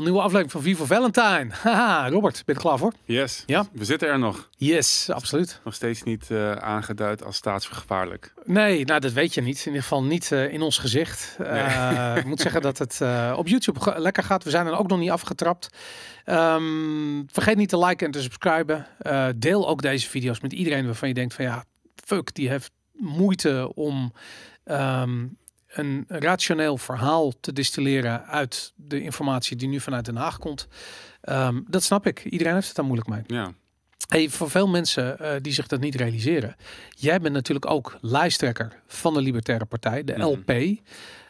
nieuwe aflevering van Vivo Valentine. Haha, Robert, ben je klaar voor? Yes, ja? we zitten er nog. Yes, absoluut. Nog steeds niet eh, aangeduid als staatsvergevaarlijk. Nee, nou dat weet je niet. In ieder geval niet eh, in ons gezicht. Eh, ik moet zeggen dat het op YouTube lekker gaat. We zijn er ook nog niet afgetrapt. Ehm, vergeet niet te liken en te subscriben. deel ook deze video's met iedereen waarvan je denkt van ja, fuck, die heeft moeite om... Ehm, een rationeel verhaal te distilleren uit de informatie die nu vanuit Den Haag komt. Ehm, dat snap ik. Iedereen heeft het daar moeilijk mee. Ja. Hey, voor veel mensen eh, die zich dat niet realiseren. Jij bent natuurlijk ook lijsttrekker van de Libertaire Partij, de mhm. LP.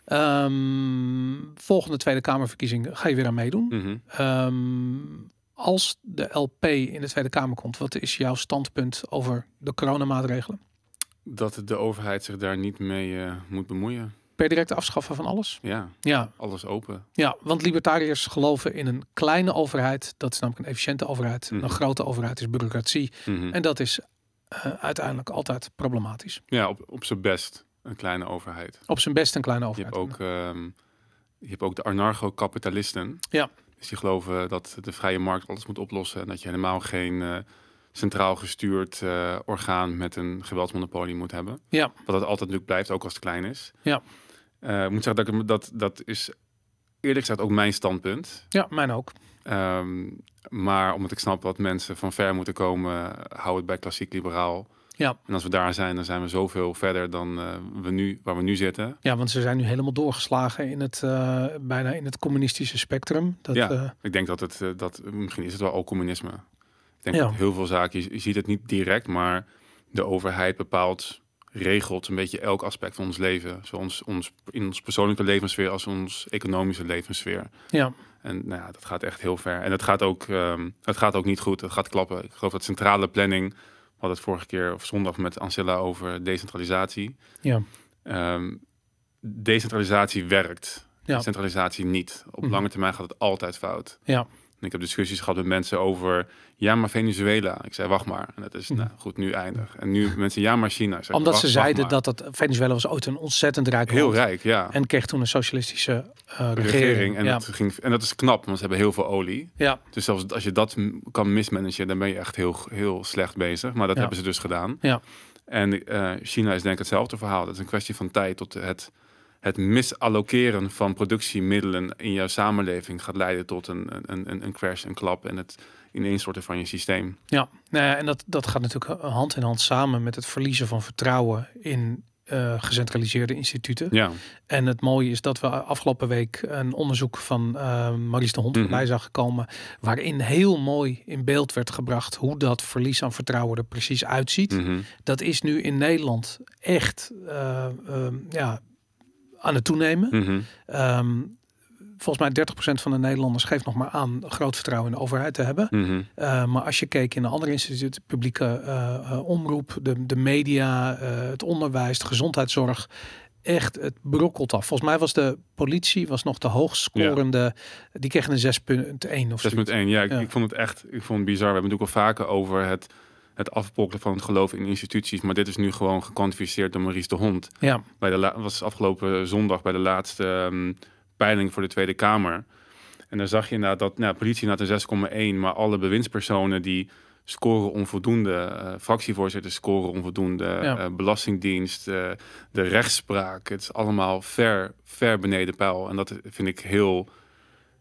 Ehm, volgende Tweede Kamerverkiezing ga je weer aan meedoen. Mhm. Ehm, als de LP in de Tweede Kamer komt, wat is jouw standpunt over de coronamaatregelen? Dat de overheid zich daar niet mee eh, moet bemoeien. Per direct afschaffen van alles? Ja, ja. Alles open. Ja, want libertariërs geloven in een kleine overheid. Dat is namelijk een efficiënte overheid. Mhm. Een grote overheid is bureaucratie. Mhm. En dat is eh, uiteindelijk altijd problematisch. Ja, op, op zijn best een kleine overheid. Op zijn best een kleine overheid. Je hebt ook, ehm, je hebt ook de anarcho-kapitalisten. Ja. Dus die geloven dat de vrije markt alles moet oplossen. En dat je helemaal geen... Eh, centraal gestuurd eh, orgaan met een geweldsmonopolie moet hebben. Ja. Wat dat altijd natuurlijk blijft, ook als het klein is. Ja. Eh, ik moet zeggen dat, dat dat is eerlijk gezegd ook mijn standpunt. Ja, mijn ook. Um, maar omdat ik snap dat mensen van ver moeten komen, hou het bij klassiek liberaal. Ja. En als we daar zijn, dan zijn we zoveel verder dan eh, we nu, waar we nu zitten. Ja, want ze zijn nu helemaal doorgeslagen in het, eh, bijna in het communistische spectrum. Dat, ja, ik denk dat het, dat, misschien is het wel al communisme. Ik denk dat heel veel zaken, je ziet het niet direct, maar de overheid bepaalt regelt een beetje elk aspect van ons leven. Zo ons, ons, in ons persoonlijke levenssfeer als ons economische levenssfeer. Ja. En nou ja, dat gaat echt heel ver. En het gaat ook, um, het gaat ook niet goed. Het gaat klappen. Ik geloof dat centrale planning. We hadden het vorige keer of zondag met Ancilla over decentralisatie. Ja. Ehm, decentralisatie werkt. Ja. Centralisatie niet. Op mhm. lange termijn gaat het altijd fout. Ja ik heb discussies gehad met mensen over, ja, maar Venezuela. Ik zei, wacht maar. En dat is, nou goed, nu eindig. En nu mensen, ja, maar China. Omdat ze zeiden dat, dat Venezuela was ooit een ontzettend rijk Heel rijk, ja. En kreeg toen een socialistische eh, regering. En, ja. dat ging, en dat is knap, want ze hebben heel veel olie. Ja. Dus zelfs als je dat kan mismanagen, dan ben je echt heel, heel slecht bezig. Maar dat hebben ze dus gedaan. Ja. En eh, China is denk ik hetzelfde verhaal. Het is een kwestie van tijd tot het het misallokeren van productiemiddelen in jouw samenleving gaat leiden tot een, een, een crash, en klap en het ineenstorten van je systeem. Nou ja, en dat, dat gaat natuurlijk hand in hand samen met het verliezen van vertrouwen in, eh, gecentraliseerde instituten. Ja. En het mooie is dat we afgelopen week een onderzoek van uh, eh, Maries de Hond mhm. voorbij zag gekomen, waarin heel mooi in beeld werd gebracht hoe dat verlies aan vertrouwen er precies uitziet. Mhm. Dat is nu in Nederland echt eh, ja, aan het toenemen. Mhm. Ehm, volgens mij 30% van de Nederlanders geeft nog maar aan groot vertrouwen in de overheid te hebben. Mhm. Eh, maar als je keek in de andere instituten, publieke eh, eh, omroep, de, de media, het onderwijs, de gezondheidszorg. Echt, het brokkelt af. Volgens mij was de politie was nog de hoogst scorende. Die kregen een 6.1 of zo. 6.1, ja, ja, Ik, vond het echt ik vond het bizar. We hebben het ook al vaker over het het afbrokkelen van het geloof in instituties. Maar dit is nu gewoon gekwantificeerd door Maurice de Hond. Ja. Bij de was afgelopen zondag bij de laatste ehm, peiling voor de Tweede Kamer. En dan zag je inderdaad dat nou, politie had een 6,1, maar alle bewindspersonen die scoren onvoldoende, uh, fractievoorzitters scoren onvoldoende, ja. Eh, belastingdienst, eh, de rechtspraak. Het is allemaal ver, ver beneden peil. En dat vind ik heel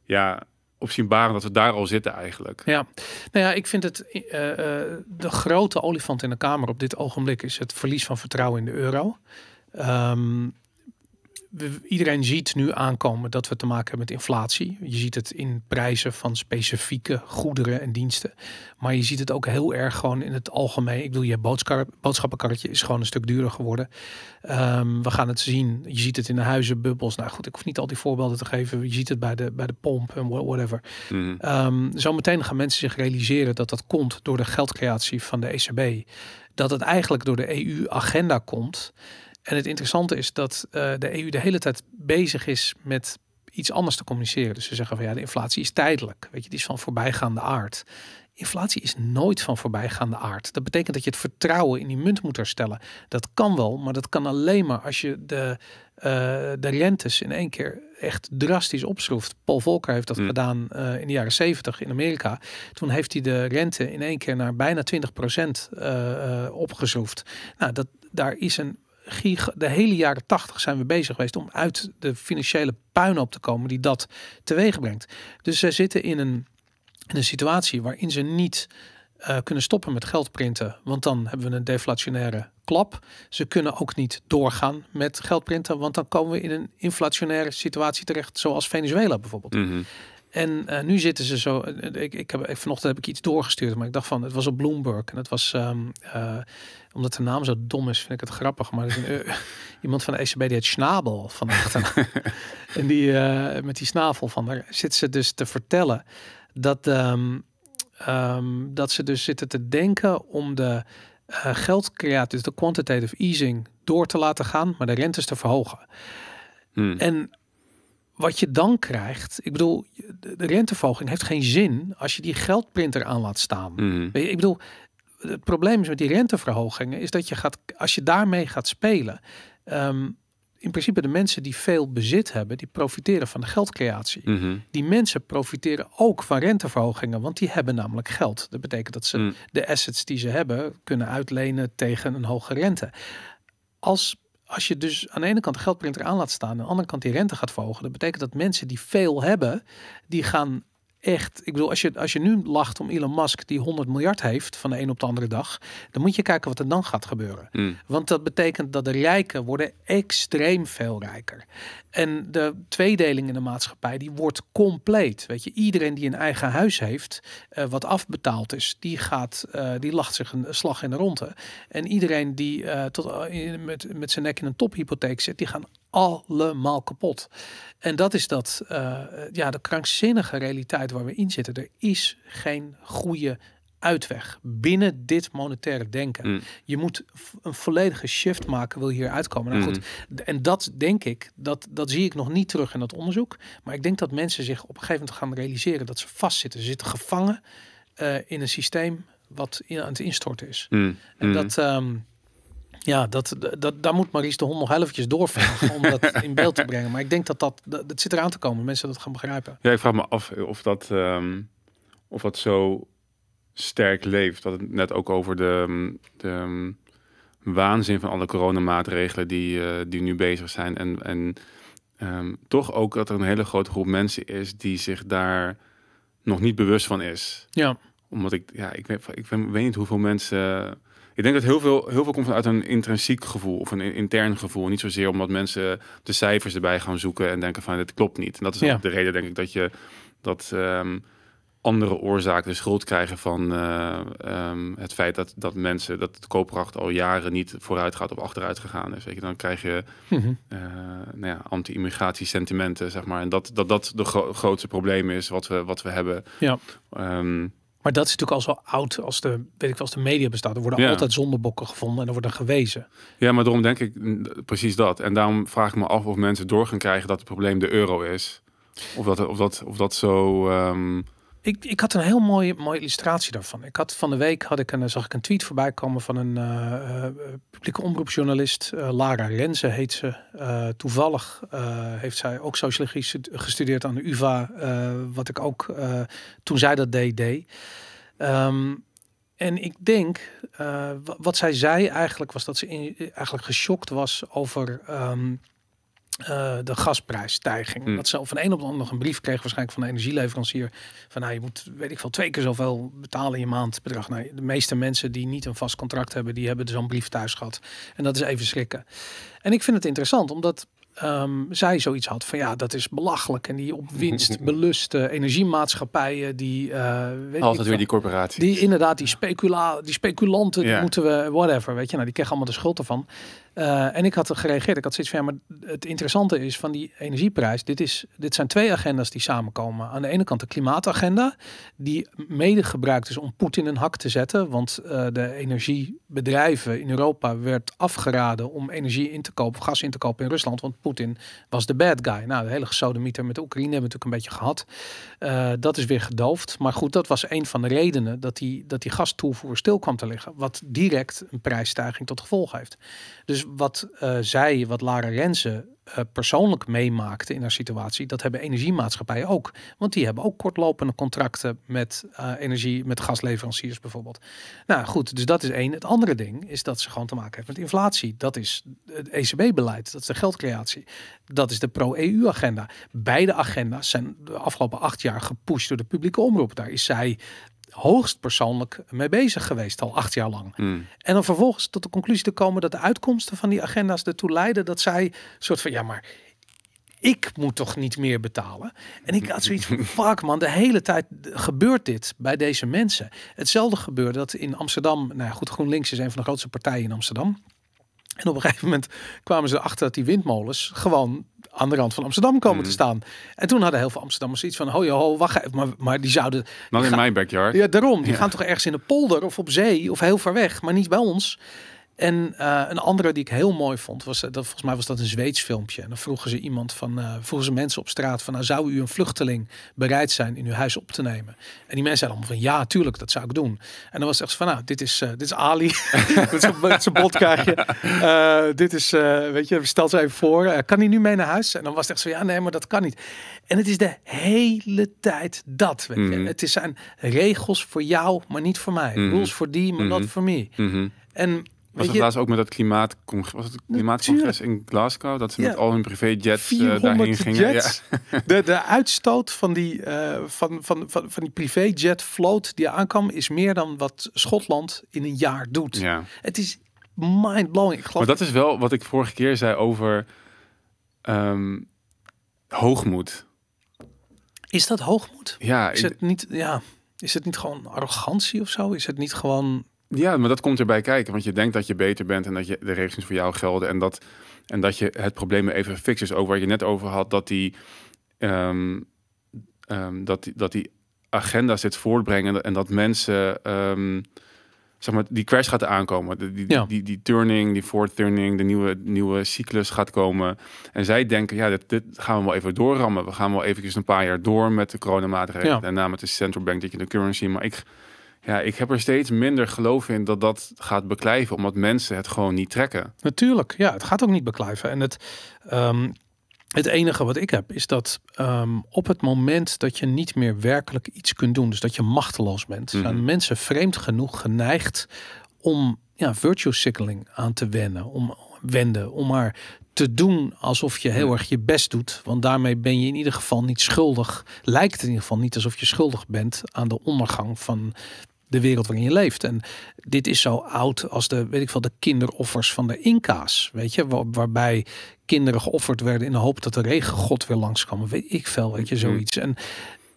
ja, opzienbarend dat we daar al zitten eigenlijk. Ja, nou ja, ik vind het eh, eh, de grote olifant in de kamer op dit ogenblik is het verlies van vertrouwen in de euro. Ehm, iedereen ziet nu aankomen dat we te maken hebben met inflatie. Je ziet het in prijzen van specifieke goederen en diensten. Maar je ziet het ook heel erg gewoon in het algemeen. Ik bedoel, je boodschappenkarretje is gewoon een stuk duurder geworden. Ehm, we gaan het zien. Je ziet het in de huizenbubbels. Nou goed, ik hoef niet al die voorbeelden te geven. Je ziet het bij de, bij de pomp en whatever. Mm. Um, zometeen gaan mensen zich realiseren dat dat komt door de geldcreatie van de ECB. Dat het eigenlijk door de EU-agenda komt. En het interessante is dat eh, de EU de hele tijd bezig is met iets anders te communiceren. Dus ze zeggen van ja, de inflatie is tijdelijk. Weet je, die is van voorbijgaande aard. Inflatie is nooit van voorbijgaande aard. Dat betekent dat je het vertrouwen in die munt moet herstellen. Dat kan wel, maar dat kan alleen maar als je de, eh, de rentes in één keer echt drastisch opschroeft. Paul Volcker heeft dat mm. gedaan eh, in de jaren 70 in Amerika. Toen heeft hij de rente in één keer naar bijna 20% uh, opgeschroefd. Nou, dat, daar is een de hele jaren tachtig zijn we bezig geweest om uit de financiële puinhoop te komen die dat teweeg brengt. Dus zij zitten in een, een situatie waarin ze niet eh, kunnen stoppen met geld printen, want dan hebben we een deflationaire klap. Ze kunnen ook niet doorgaan met geld printen, want dan komen we in een inflationaire situatie terecht, zoals Venezuela bijvoorbeeld. Mm en eh, nu zitten ze zo. Eh, ik, ik heb, vanochtend heb ik iets doorgestuurd, maar ik dacht van, het was op Bloomberg. En het was, ehm, eh, omdat de naam zo dom is, vind ik het grappig. Maar een, uh, iemand van de ECB die het Schnabel van en die met die snavel van daar zit ze dus te vertellen dat, ehm, ehm, dat ze dus zitten te denken om de geldcreatie, dus de quantitative easing, door te laten gaan, maar de rentes te verhogen. Hmm. En wat je dan krijgt, ik bedoel, de renteverhoging heeft geen zin als je die geldprinter aan laat staan. Mhm. Ik bedoel, het probleem is met die renteverhogingen, is dat je gaat, als je daarmee gaat spelen, ehm, in principe de mensen die veel bezit hebben, die profiteren van de geldcreatie. Mhm. Die mensen profiteren ook van renteverhogingen, want die hebben namelijk geld. Dat betekent dat ze mm. de assets die ze hebben kunnen uitlenen tegen een hoge rente. Als als je dus aan de ene kant de geldprinter aan laat staan, aan de andere kant die rente gaat volgen, dat betekent dat mensen die veel hebben, die gaan echt, ik bedoel, als je, als je nu lacht om Elon Musk die 100 miljard heeft van de een op de andere dag, dan moet je kijken wat er dan gaat gebeuren. Hmm. Want dat betekent dat de rijken worden extreem veel rijker. En de tweedeling in de maatschappij, die wordt compleet. Weet je, iedereen die een eigen huis heeft, eh, wat afbetaald is, die gaat, eh, die lacht zich een slag in de ronde. En iedereen die uh, tot, met, met zijn nek in een tophypotheek zit, die gaan allemaal kapot. En dat is dat, eh, ja, de krankzinnige realiteit waar we in zitten. Er is geen goede uitweg binnen dit monetaire denken. Mm. Je moet een volledige shift maken, wil hier uitkomen. Nou, goed, mm-hmm. en dat denk ik, dat, dat zie ik nog niet terug in dat onderzoek. Maar ik denk dat mensen zich op een gegeven moment gaan realiseren dat ze vastzitten. Ze zitten gevangen eh, in een systeem wat in, aan het instorten is. Mm. En mm. dat. Ehm, ja, dat, dat, daar moet Maries de Hond nog eventjes doorvragen om dat in beeld te brengen. Maar ik denk dat dat, dat, zit eraan te komen, mensen dat gaan begrijpen. Ja, ik vraag me af of dat, ehm, of dat zo sterk leeft. Dat het net ook over de, de ehm, waanzin van alle coronamaatregelen die, eh, die nu bezig zijn. En, en ehm, toch ook dat er een hele grote groep mensen is die zich daar nog niet bewust van is. Ja. Omdat ik, ja, ik, weet, ik weet niet hoeveel mensen ik denk dat heel veel, heel veel komt vanuit een intrinsiek gevoel of een intern gevoel. Niet zozeer omdat mensen de cijfers erbij gaan zoeken en denken van dit klopt niet. En dat is ook de reden denk ik dat je dat ehm, andere oorzaken de schuld krijgen van eh, ehm, het feit dat, dat mensen, dat de koopkracht al jaren niet vooruit gaat of achteruit gegaan is. Weet Dan krijg je mhm. eh, nou ja, anti-immigratie sentimenten, zeg maar. En dat dat, dat de grootste probleem is wat we, wat we hebben. Ja. Ehm, maar dat is natuurlijk al zo oud als de, weet ik, als de media bestaat. Er worden altijd zondebokken gevonden en er wordt dan gewezen. Ja, maar daarom denk ik mm, precies dat. En daarom vraag ik me af of mensen door gaan krijgen dat het probleem de euro is. Of dat, of dat, of dat zo. Ehm, ik, ik had een heel mooie, mooie illustratie daarvan. Ik had van de week had ik een, zag ik een tweet voorbij komen van een eh, eh, publieke omroepjournalist, eh, Lara Renze heet ze. toevallig heeft zij ook sociologie gestudeerd aan de UVA, wat ik ook toen zij dat deed, deed. Ehm, en ik denk, wat zij zei eigenlijk, was dat ze in, eigenlijk geschokt was over ehm, eh, de gasprijsstijging. Mm. Dat ze van een op de ander nog een brief kreeg, waarschijnlijk van de energieleverancier. Van nou, je moet, weet ik veel, twee keer zoveel betalen in je maandbedrag. Nou, de meeste mensen die niet een vast contract hebben, die hebben zo'n brief thuis gehad. En dat is even schrikken. En ik vind het interessant, omdat ehm, zij zoiets had van ja, dat is belachelijk. En die op winst beluste energiemaatschappijen, die. Uh, weet Altijd weer die corporatie. Die inderdaad, die, specula die speculanten, moeten we, whatever. Weet je, nou, die kreeg allemaal de schuld ervan. Eh, en ik had gereageerd. Ik had zoiets van, ja, maar het interessante is van die energieprijs. Dit, is, dit zijn twee agendas die samenkomen. Aan de ene kant de klimaatagenda, die mede gebruikt is om Poetin een hak te zetten. Want eh, de energiebedrijven in Europa werd afgeraden om energie in te kopen, gas in te kopen in Rusland. Want Poetin was de bad guy. Nou, de hele gesodemieter met de Oekraïne hebben we natuurlijk een beetje gehad. Eh, dat is weer gedoofd. Maar goed, dat was een van de redenen dat die, dat die gastoevoer stil kwam te liggen. Wat direct een prijsstijging tot gevolg heeft. Dus dus wat eh, zij, wat Lara Rensen eh, persoonlijk meemaakte in haar situatie, dat hebben energiemaatschappijen ook. Want die hebben ook kortlopende contracten met eh, energie, met gasleveranciers bijvoorbeeld. Nou goed, dus dat is één. Het andere ding is dat ze gewoon te maken heeft met inflatie. Dat is het ECB-beleid, dat is de geldcreatie. Dat is de pro-EU-agenda. Beide agenda's zijn de afgelopen acht jaar gepusht door de publieke omroep. Daar is zij hoogst persoonlijk mee bezig geweest, al acht jaar lang. Hmm. En dan vervolgens tot de conclusie te komen dat de uitkomsten van die agenda's ertoe leiden dat zij soort van ja, maar ik moet toch niet meer betalen? En ik had zoiets van, fuck man, de hele tijd gebeurt dit bij deze mensen. Hetzelfde gebeurde dat in Amsterdam, nou ja, goed, GroenLinks is een van de grootste partijen in Amsterdam. En op een gegeven moment kwamen ze erachter dat die windmolens gewoon aan de rand van Amsterdam komen te mhm. staan. En toen hadden heel veel Amsterdammers iets van, ho, joh, wacht even. Maar, maar die zouden... Nog in mijn backyard. Ja, daarom. Die gaan toch ergens in de polder of op zee of heel ver weg, maar niet bij ons. En eh, een andere die ik heel mooi vond, was eh, dat volgens mij was dat een Zweeds filmpje. En dan vroegen ze iemand van, eh, vroegen ze mensen op straat van, nou, zou u een vluchteling bereid zijn in uw huis op te nemen? En die mensen zeiden allemaal van, ja, tuurlijk, dat zou ik doen. En dan was het echt van, nou, dit is, uh, dit is Ali, met zijn botkaartje. dit is, weet je, stel ze even voor, kan hij nu mee naar huis? En dan was het echt zo, ja, nee, maar dat kan niet. En het is de hele tijd dat. Weet Mm Het zijn regels voor jou, maar niet voor mij. Mm Rules voor die, maar mm not voor me. Mhm. En was het laatst ook met dat klimaat, in Glasgow? Dat ze met al hun privéjets uh, eh, daarheen gingen. Jets. De, de uitstoot van die, uh, van, van, van, van die privéjet float die aankwam... is meer dan wat Schotland in een jaar doet. Het is mind-blowing. Maar dat is wel wat ik vorige keer zei over um, hoogmoed. Is dat hoogmoed? Ja. Is het niet... Ja. Is het niet gewoon arrogantie of zo? Is het niet gewoon ja, maar dat komt erbij kijken. Want je denkt dat je beter bent en dat je, de regels voor jou gelden. En dat, en dat je het probleem even fix Ook waar je net over had, dat die, ehm, ehm, dat die, dat die agenda zit voortbrengen. En dat mensen, ehm, zeg maar, die crash gaat aankomen. Die, die, ja. die, die, turning, die voortturning, de nieuwe, nieuwe cyclus gaat komen. En zij denken, ja, dit, dit gaan we wel even doorrammen. We gaan wel eventjes een paar jaar door met de coronamaatregelen. en Daarna met de central bank, dat je de currency. Maar ik ja, ik heb er steeds minder geloof in dat dat gaat beklijven, omdat mensen het gewoon niet trekken. Natuurlijk, ja, het gaat ook niet beklijven. En het, ehm, het enige wat ik heb is dat ehm, op het moment dat je niet meer werkelijk iets kunt doen, dus dat je machteloos bent, zijn mhm. mensen vreemd genoeg geneigd om ja, virtue signaling aan te wennen, om, wenden, om maar te doen alsof je heel mhm. erg je best doet. Want daarmee ben je in ieder geval niet schuldig. Lijkt in ieder geval niet alsof je schuldig bent aan de ondergang van de wereld waarin je leeft. En dit is zo oud als de, weet ik veel, de kinderoffers van de Inca's. Weet je, waar, waarbij kinderen geofferd werden in de hoop dat de regengod weer langskwam. Weet ik veel, weet je, mhm. zoiets. En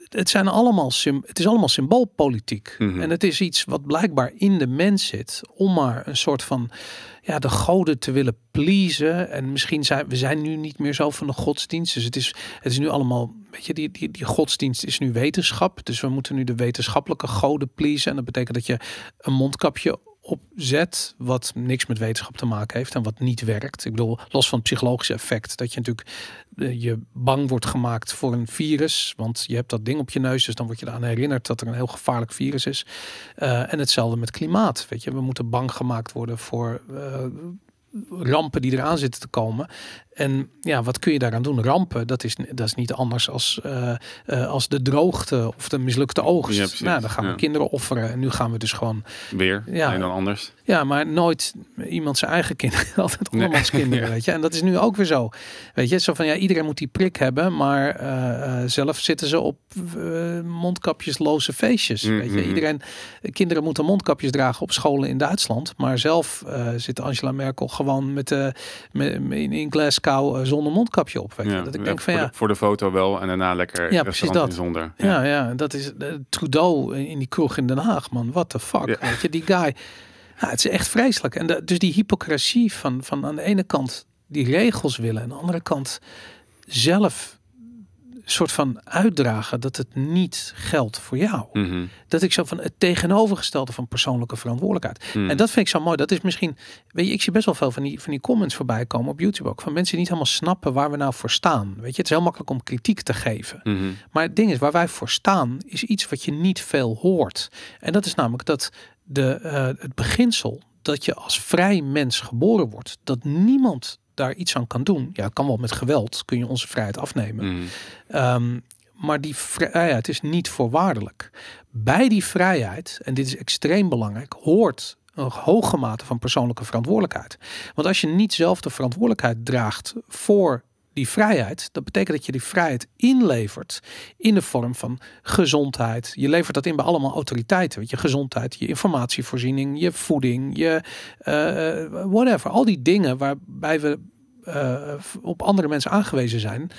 het, zijn allemaal, het is allemaal symboolpolitiek. Mhm. En het is iets wat blijkbaar in de mens zit. Om maar een soort van ja, de goden te willen pleasen. En misschien zijn we zijn nu niet meer zo van de godsdienst. Dus het is, het is nu allemaal weet je, die, die, die godsdienst is nu wetenschap. Dus we moeten nu de wetenschappelijke goden pleasen. En dat betekent dat je een mondkapje opzet wat niks met wetenschap te maken heeft en wat niet werkt. Ik bedoel, los van het psychologische effect, dat je natuurlijk eh, je bang wordt gemaakt voor een virus, want je hebt dat ding op je neus, dus dan word je eraan herinnerd dat er een heel gevaarlijk virus is. Eh, en hetzelfde met klimaat, weet je, we moeten bang gemaakt worden voor eh, rampen die eraan zitten te komen. En ja, wat kun je daaraan doen? Rampen, dat is, dat is niet anders als, eh, eh, als de droogte of de mislukte oogst. Ja, nou, dan gaan we kinderen offeren. En nu gaan we dus gewoon... Weer, ja, en dan anders. Ja, maar nooit iemand zijn eigen kinderen. Altijd allemaal kinderen, weet je. En dat is nu ook weer zo. Weet je, zo van ja, iedereen moet die prik hebben. Maar eh, zelf zitten ze op mondkapjesloze feestjes. Mm, weet je, mm, mm. iedereen... Kinderen moeten mondkapjes dragen op scholen in Duitsland. Maar zelf zit Angela Merkel gewoon met, de in, in Glasgow kou eh, zonder mondkapje op. Ja, dat ik denk van, voor, ja, de, voor de foto wel en daarna lekker ja, precies dat. zonder. Ja. ja, dat is uh, Trudeau in die kroeg in Den Haag, man. What the fuck, weet je. Die guy, ja, het is echt vreselijk. En dus die hypocrisie van, van aan de ene kant die regels willen... en aan de andere kant zelf soort van uitdragen dat het niet geldt voor jou. Mhm. Dat ik zo van het tegenovergestelde van persoonlijke verantwoordelijkheid. Mhm. En dat vind ik zo mooi. Dat is misschien, weet je, ik zie best wel veel van die, van die comments voorbij komen op YouTube ook. Van mensen die niet helemaal snappen waar we nou voor staan. Weet je, het is heel makkelijk om kritiek te geven. Mhm. Maar het ding is, waar wij voor staan, is iets wat je niet veel hoort. En dat is namelijk dat de, eh, het beginsel dat je als vrij mens geboren wordt, dat niemand daar iets aan kan doen. Ja, kan wel met geweld, kun je onze vrijheid afnemen. Mm. Ehm, maar die vrijheid is niet voorwaardelijk. Bij die vrijheid, en dit is extreem belangrijk, hoort een hoge mate van persoonlijke verantwoordelijkheid. Want als je niet zelf de verantwoordelijkheid draagt voor die vrijheid, dat betekent dat je die vrijheid inlevert in de vorm van gezondheid. Je levert dat in bij allemaal autoriteiten. Weet je, gezondheid, je informatievoorziening, je voeding, je eh, whatever. Al die dingen waarbij we eh, op andere mensen aangewezen zijn.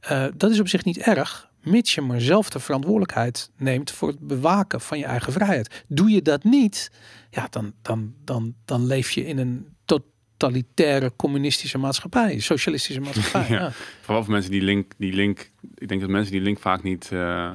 Eh, dat is op zich niet erg, mits je maar zelf de verantwoordelijkheid neemt voor het bewaken van je eigen vrijheid. Doe je dat niet, ja, dan, dan, dan, dan leef je in een totalitaire communistische maatschappij, socialistische maatschappij. ja. ja. Vooral voor mensen die link, die link, ik denk dat mensen die link vaak niet, uh,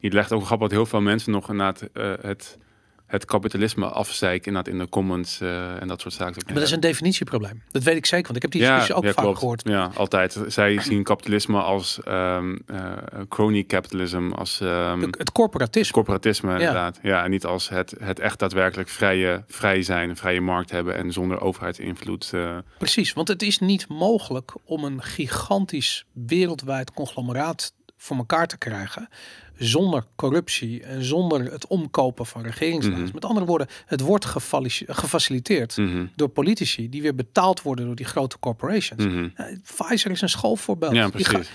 niet legt. Ook grappig dat heel veel mensen nog inderdaad eh, het het kapitalisme afzeiken dat in de comments eh, en dat soort zaken. Maar dat is een definitieprobleem. Dat weet ik zeker, want ik heb die discussie ja, ook ja, vaak klopt. gehoord. Ja, altijd. Zij zien kapitalisme als um, uh, crony capitalism, als... Ehm, het corporatisme. Corporatisme, ja. inderdaad. Ja, en niet als het, het echt daadwerkelijk vrije, vrij zijn, vrije markt hebben en zonder overheidsinvloed. Uh... Precies, want het is niet mogelijk om een gigantisch wereldwijd conglomeraat voor elkaar te krijgen zonder corruptie en zonder het omkopen van regeringsleiders. Mhm. Met andere woorden, het wordt gefaciliteerd mhm. door politici die weer betaald worden door die grote corporations. Mhm. Pfizer is een schoolvoorbeeld. Ja,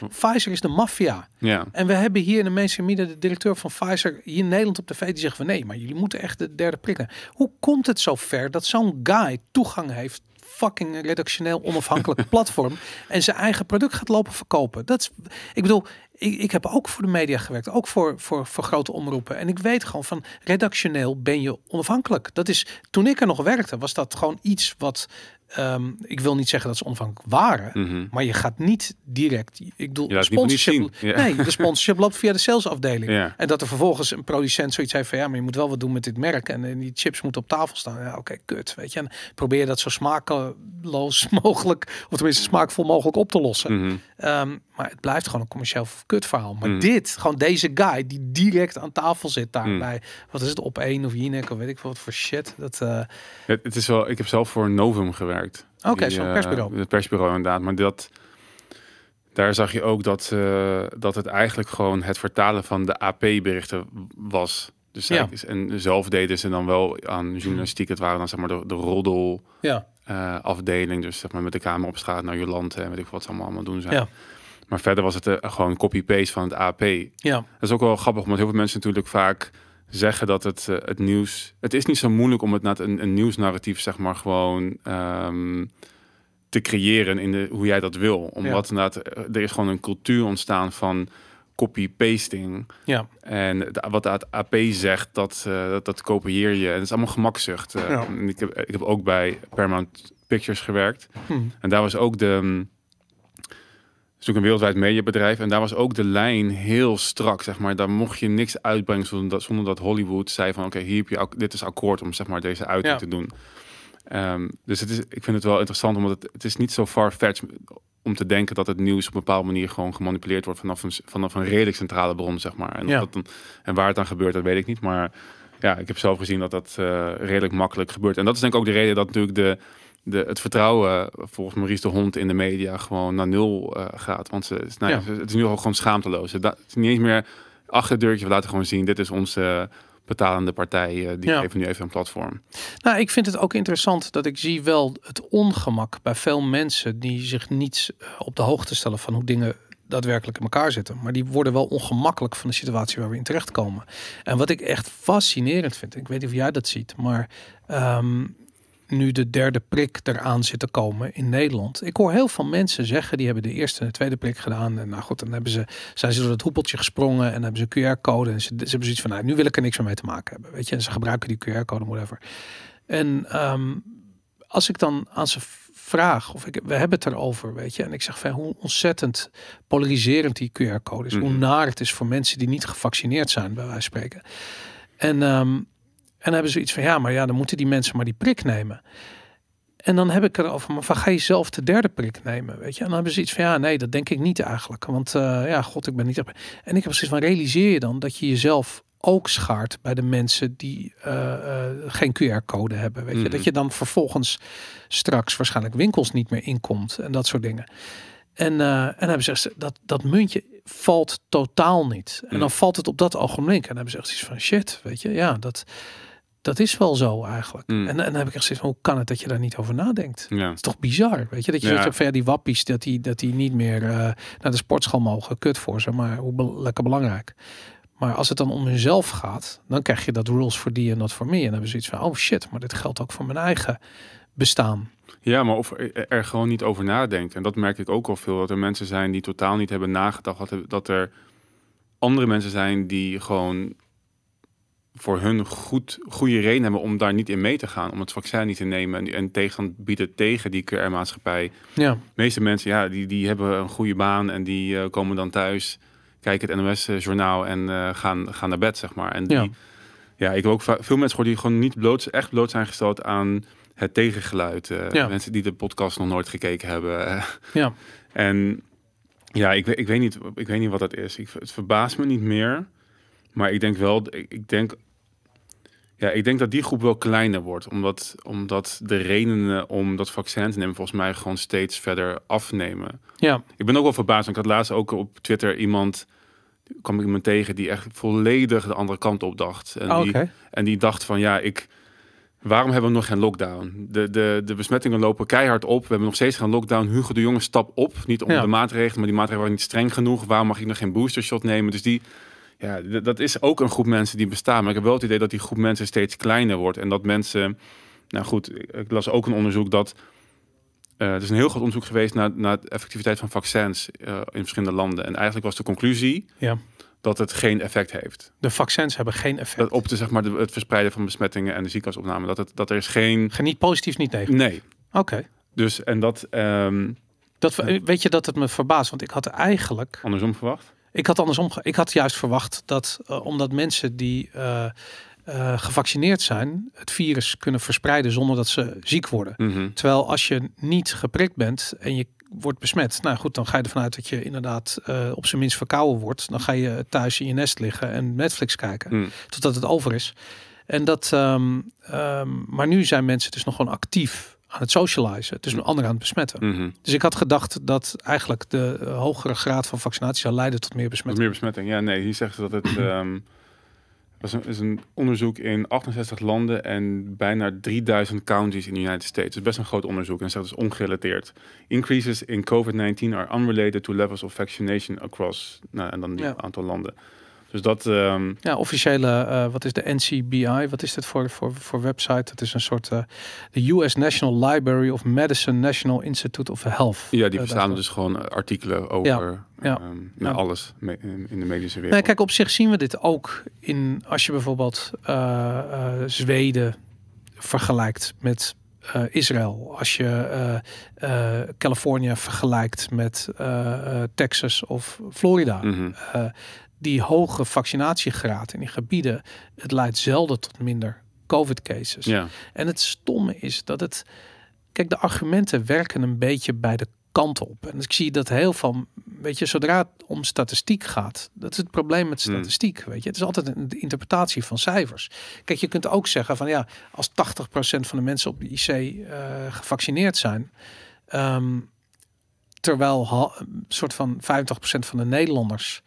Pfizer is de maffia. Ja. En we hebben hier in de mensen media de directeur van Pfizer hier in Nederland op de tv die zegt van nee, maar jullie moeten echt de derde prikken. Hoe komt het zo ver dat zo'n guy toegang heeft fucking redactioneel onafhankelijk platform en zijn eigen product gaat lopen verkopen. Dat is, ik bedoel, ik, ik, heb ook voor de media gewerkt, ook voor, voor, voor grote omroepen. En ik weet gewoon van redactioneel ben je onafhankelijk. Dat is, toen ik er nog werkte, was dat gewoon iets wat Ehm, ik wil niet zeggen dat ze onafhankelijk waren, mhm. maar je gaat niet direct. Ik bedoel, ja, sponsorship. Nee, de sponsorship loopt via de salesafdeling. En dat er vervolgens een producent zoiets heeft van ja, maar je moet wel wat doen met dit merk en, eh, die chips moeten op tafel staan. Ja, oké, kut. Weet je, en probeer dat zo smakeloos mogelijk, of tenminste smaakvol mogelijk op te lossen. Mhm. Ehm, maar het blijft gewoon een commercieel kutverhaal. Maar mhm. dit, gewoon deze guy die direct aan tafel zit daarbij. Wat is het op één of Jinek of weet ik wat voor shit. Dat, eh, het, is wel, ik heb zelf voor Novum gewerkt. Oké, zo'n eh, persbureau. het persbureau inderdaad. Maar dat, daar zag je ook dat, eh, dat het eigenlijk gewoon het vertalen van de AP-berichten was. Dus ja. en zelf deden ze dan wel aan journalistiek. Het waren dan zeg maar de, de roddel ja. Eh, afdeling. Dus zeg maar met de kamer op straat naar land en weet ik wat ze allemaal, allemaal doen zijn. Ja. Maar verder was het gewoon copy-paste van het AP. Ja. Dat is ook wel grappig, want heel veel mensen natuurlijk vaak zeggen dat het, eh, het nieuws. Het is niet zo moeilijk om het naar een, een nieuwsnarratief, zeg maar, gewoon. Ehm, te creëren in de, hoe jij dat wil. Omdat inderdaad, eh, er is gewoon een cultuur ontstaan van copy-pasting. Ja. En wat de AP zegt, dat, eh, dat, dat, kopieer je. En het is allemaal gemakzucht. ja. ik, heb, ik heb ook bij Paramount Pictures gewerkt. Hm. En daar was ook de is ook een wereldwijd mediabedrijf. En daar was ook de lijn heel strak, zeg maar. Daar mocht je niks uitbrengen zonder dat, zonder dat Hollywood zei van... oké, hier heb je, dit is akkoord om zeg maar, deze uiting te doen. Ehm, dus het is, ik vind het wel interessant, omdat het, het is niet zo far-fetched om te denken dat het nieuws op een bepaalde manier gewoon gemanipuleerd wordt vanaf een, vanaf een redelijk centrale bron, zeg maar. En, dat dan, en waar het dan gebeurt, dat weet ik niet. Maar ja, ik heb zelf gezien dat dat eh, redelijk makkelijk gebeurt. En dat is denk ik ook de reden dat natuurlijk de de, het vertrouwen volgens Maurice de Hond in de media gewoon naar nul eh, gaat. Want ze, nou, het is nu al gewoon schaamteloos. Het is niet eens meer achter het deurtje, we laten gewoon zien, dit is onze betalende partij, eh, die ja. geven nu even een platform. Nou, ik vind het ook interessant dat ik zie wel het ongemak bij veel mensen die zich niet eh, op de hoogte stellen van hoe dingen daadwerkelijk in elkaar zitten. Maar die worden wel ongemakkelijk van de situatie waar we in terechtkomen. En wat ik echt fascinerend vind, ik weet niet of jij dat ziet, maar ehm, nu de derde prik eraan zit te komen in Nederland. Ik hoor heel veel mensen zeggen, die hebben de eerste en de tweede prik gedaan. En nou goed, dan hebben ze, zijn ze door het hoepeltje gesprongen en hebben ze QR-code. En ze, ze, hebben zoiets van, nou, nu wil ik er niks meer mee te maken hebben. Weet je, en ze gebruiken die QR-code, whatever. En ehm, als ik dan aan ze vraag, of ik, we hebben het erover, weet je. En ik zeg van hoe ontzettend polariserend die QR-code is. Hoe naar het is voor mensen die niet gevaccineerd zijn, bij wijze van spreken. En ehm, en hebben ze iets van ja, maar ja, dan moeten die mensen maar die prik nemen. En dan heb ik erover, maar van ga je zelf de derde prik nemen? Weet je, en dan hebben ze iets van ja, nee, dat denk ik niet eigenlijk. Want eh, ja, god, ik ben niet. En ik heb precies van realiseer je dan dat je jezelf ook schaart bij de mensen die eh, eh, geen QR-code hebben. Weet je, mhm. dat je dan vervolgens straks waarschijnlijk winkels niet meer inkomt en dat soort dingen. En, en hebben ze dat, dat muntje valt totaal niet. En dan mhm. valt het op dat ogenblik. En dan hebben ze echt iets van shit, weet je, ja, dat dat is wel zo eigenlijk. Mm. En, en, dan heb ik echt zoiets hoe kan het dat je daar niet over nadenkt? Ja. is toch bizar, weet je? Dat je ja. van ja, die wappies, dat die, dat die niet meer eh, naar de sportschool mogen. Kut voor ze, maar hoe lekker belangrijk. Maar als het dan om hunzelf gaat, dan krijg je dat rules for die en dat voor me. En dan hebben ze iets van, oh shit, maar dit geldt ook voor mijn eigen bestaan. Ja, maar of er gewoon niet over nadenkt. En dat merk ik ook al veel, dat er mensen zijn die totaal niet hebben nagedacht. Dat er andere mensen zijn die gewoon voor hun goed, goede reden hebben om daar niet in mee te gaan. Om het vaccin niet te nemen en, en tegen bieden tegen die QR-maatschappij. Ja. De meeste mensen, ja, die, die hebben een goede baan en die eh, komen dan thuis, kijken het NOS-journaal en eh, gaan, gaan naar bed, zeg maar. En die, ja. ja, ik heb ook veel mensen gehoord die gewoon niet bloot, echt bloot zijn gesteld aan het tegengeluid. Eh, ja. Mensen die de podcast nog nooit gekeken hebben. ja. En ja, ik, ik, weet niet, ik weet niet wat dat is. Ik, het verbaast me niet meer. Maar ik denk wel, ik denk, ja, ik denk dat die groep wel kleiner wordt. Omdat, omdat de redenen om dat vaccin te nemen volgens mij gewoon steeds verder afnemen. Ja. Ik ben ook wel verbaasd. Ik had laatst ook op Twitter iemand kwam ik iemand tegen die echt volledig de andere kant op dacht. En, oh, die, en die dacht van ja, ik, waarom hebben we nog geen lockdown? De, de, de besmettingen lopen keihard op. We hebben nog steeds geen lockdown. Hugo de Jonge stap op. Niet om de maatregelen, maar die maatregelen waren niet streng genoeg. Waarom mag ik nog geen boostershot nemen? Dus die, ja, dat is ook een groep mensen die bestaan. Maar ik heb wel het idee dat die groep mensen steeds kleiner wordt. En dat mensen. Nou goed, ik las ook een onderzoek dat. Uh, eh, er is een heel groot onderzoek geweest naar, naar de effectiviteit van vaccins eh, in verschillende landen. En eigenlijk was de conclusie ja. dat het geen effect heeft. De vaccins hebben geen effect. op de, zeg maar, het verspreiden van besmettingen en de ziekenhuisopname. Dat, het, dat er is geen. Geen niet positief, niet negatief. Nee. Oké. Dus en dat. Ehm, dat weet je dat het me verbaast? Want ik had eigenlijk. Andersom verwacht. Ik had andersom, ik had juist verwacht dat eh, omdat mensen die eh, eh, gevaccineerd zijn, het virus kunnen verspreiden zonder dat ze ziek worden. Mhm. Terwijl als je niet geprikt bent en je wordt besmet, nou goed, dan ga je ervan uit dat je inderdaad op zijn minst verkouden wordt. Dan ga je thuis in je nest liggen en Netflix kijken mm. totdat het over is. En dat, ehm, ehm, maar nu zijn mensen dus nog gewoon actief aan het socializen. Dus een ander aan het besmetten. Mhm. Dus ik had gedacht dat eigenlijk de eh, hogere graad van vaccinatie zou leiden tot meer besmetting. meer besmetting, ja. Nee, hier zegt ze dat het... Um, was een, is een onderzoek in 68 landen en bijna 3000 counties in de United States. Dus best een groot onderzoek en zegt dus ongerelateerd. Increases in COVID-19 are unrelated to levels of vaccination across, nou, en dan die ja. aantal landen. Dus dat. Ehm, ja, officiële, eh, wat is de NCBI? Wat is dit voor, voor, voor website? Het is een soort. Eh, de US National Library of Medicine National Institute of Health. Ja, die eh, bestaan dus gewoon artikelen over. Ja. Ehm, ja. alles in de medische wereld. Nee, kijk, op zich zien we dit ook in. Als je bijvoorbeeld Zweden vergelijkt met Israël, als je uh, Californië vergelijkt met Texas of Florida. Mhm die hoge vaccinatiegraad in die gebieden, het leidt zelden tot minder COVID-cases. Ja. En het stomme is dat het, kijk, de argumenten werken een beetje bij de kant op. En ik zie dat heel van, weet je, zodra het om statistiek gaat, dat is het probleem met hmm. statistiek, weet je. Het is altijd een interpretatie van cijfers. Kijk, je kunt ook zeggen van ja, als 80% van de mensen op de IC eh, gevaccineerd zijn, ehm, terwijl een soort van 50% van de Nederlanders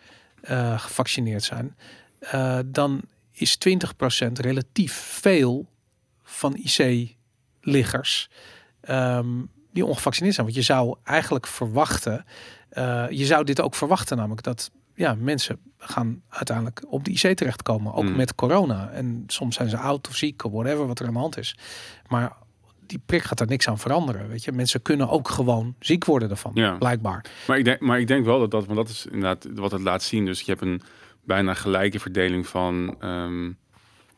eh, gevaccineerd zijn, eh, dan is 20% relatief veel van IC-liggers ehm, die ongevaccineerd zijn. Want je zou eigenlijk verwachten, eh, je zou dit ook verwachten, namelijk dat ja, mensen gaan uiteindelijk op de IC terechtkomen, ook hmm. met corona. En soms zijn ze oud of ziek of whatever wat er aan de hand is. Maar die prik gaat daar niks aan veranderen. Weet je, mensen kunnen ook gewoon ziek worden ervan ja. blijkbaar. Maar ik, denk, maar ik denk wel dat dat, want dat is inderdaad wat het laat zien. Dus je hebt een bijna gelijke verdeling van. Ehm,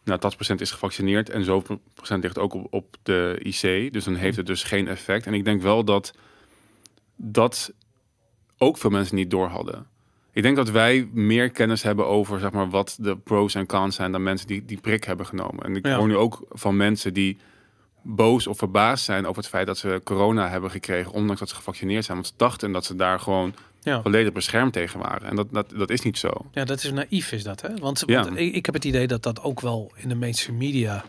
nou, dat procent is gevaccineerd en zoveel procent ligt ook op, op de IC. Dus dan heeft het dus geen effect. En ik denk wel dat dat ook veel mensen niet door hadden. Ik denk dat wij meer kennis hebben over zeg maar, wat de pros en cons zijn dan mensen die die prik hebben genomen. En ik hoor nu ook van mensen die boos of verbaasd zijn over het feit dat ze corona hebben gekregen, ondanks dat ze gevaccineerd zijn. Want ze dachten dat ze daar gewoon volledig beschermd tegen waren. En dat, dat, dat is niet zo. Ja, dat is naïef, is dat hè? Want, ik, heb het idee dat dat ook wel in de mainstream media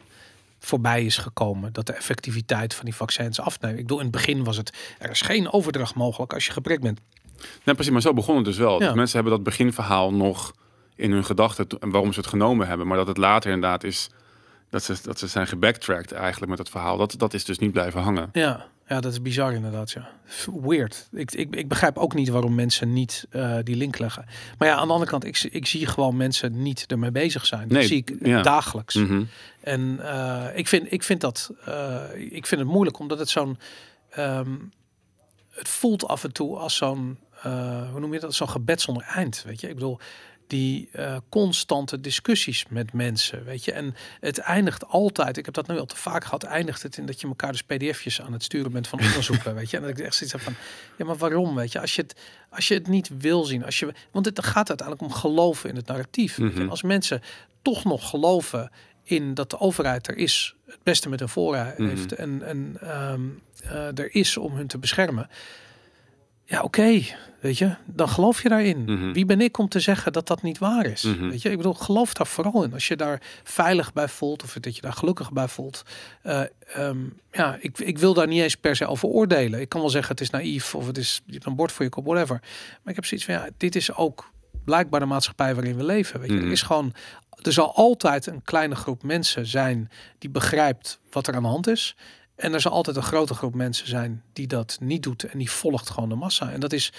voorbij is gekomen. Dat de effectiviteit van die vaccins afneemt. Ik bedoel, in het begin was het, er is geen overdracht mogelijk als je geprikt bent. Nee, precies, maar zo begon het dus wel. Dus mensen hebben dat beginverhaal nog in hun gedachten en waarom ze het genomen hebben. Maar dat het later inderdaad is dat ze, dat ze zijn gebacktracked eigenlijk met het verhaal. Dat, dat is dus niet blijven hangen. Ja, ja dat is bizar inderdaad. Ja. Weird. Ik, ik, ik begrijp ook niet waarom mensen niet eh, die link leggen. Maar ja, aan de andere kant, ik, ik zie gewoon mensen niet ermee bezig zijn. Dat nee, zie ik ja. dagelijks. Mm -hmm. En eh, ik, vind, ik, vind dat, eh, ik vind het moeilijk, omdat het zo'n... Ehm, het voelt af en toe als zo'n... hoe noem je dat? Zo'n gebed zonder eind, weet je? Ik bedoel die eh, constante discussies met mensen. Weet je, en het eindigt altijd. Ik heb dat nu al te vaak gehad. Eindigt het in dat je elkaar dus PDF'jes aan het sturen bent van onderzoeken. weet je, en dat ik echt zoiets heb van: ja, maar waarom? Weet je, als je het, als je het niet wil zien, als je, want het gaat uiteindelijk om geloven in het narratief. Mhm. Als mensen toch nog geloven in dat de overheid er is, het beste met hun voorraad heeft mhm. en, en ehm, eh, er is om hun te beschermen ja, oké, weet je, dan geloof je daarin. Mhm. Wie ben ik om te zeggen dat dat niet waar is? Mhm. Weet je, ik bedoel, geloof daar vooral in. Als je daar veilig bij voelt of dat je daar gelukkig bij voelt. Eh, ehm, ja, ik, ik wil daar niet eens per se over oordelen. Ik kan wel zeggen, het is naïef of het is een bord voor je kop, whatever. Maar ik heb zoiets van, ja, dit is ook blijkbaar de maatschappij waarin we leven. Weet je, mhm. er is gewoon er zal altijd een kleine groep mensen zijn die begrijpt wat er aan de hand is. En er zal altijd een grote groep mensen zijn die dat niet doet en die volgt gewoon de massa. En dat is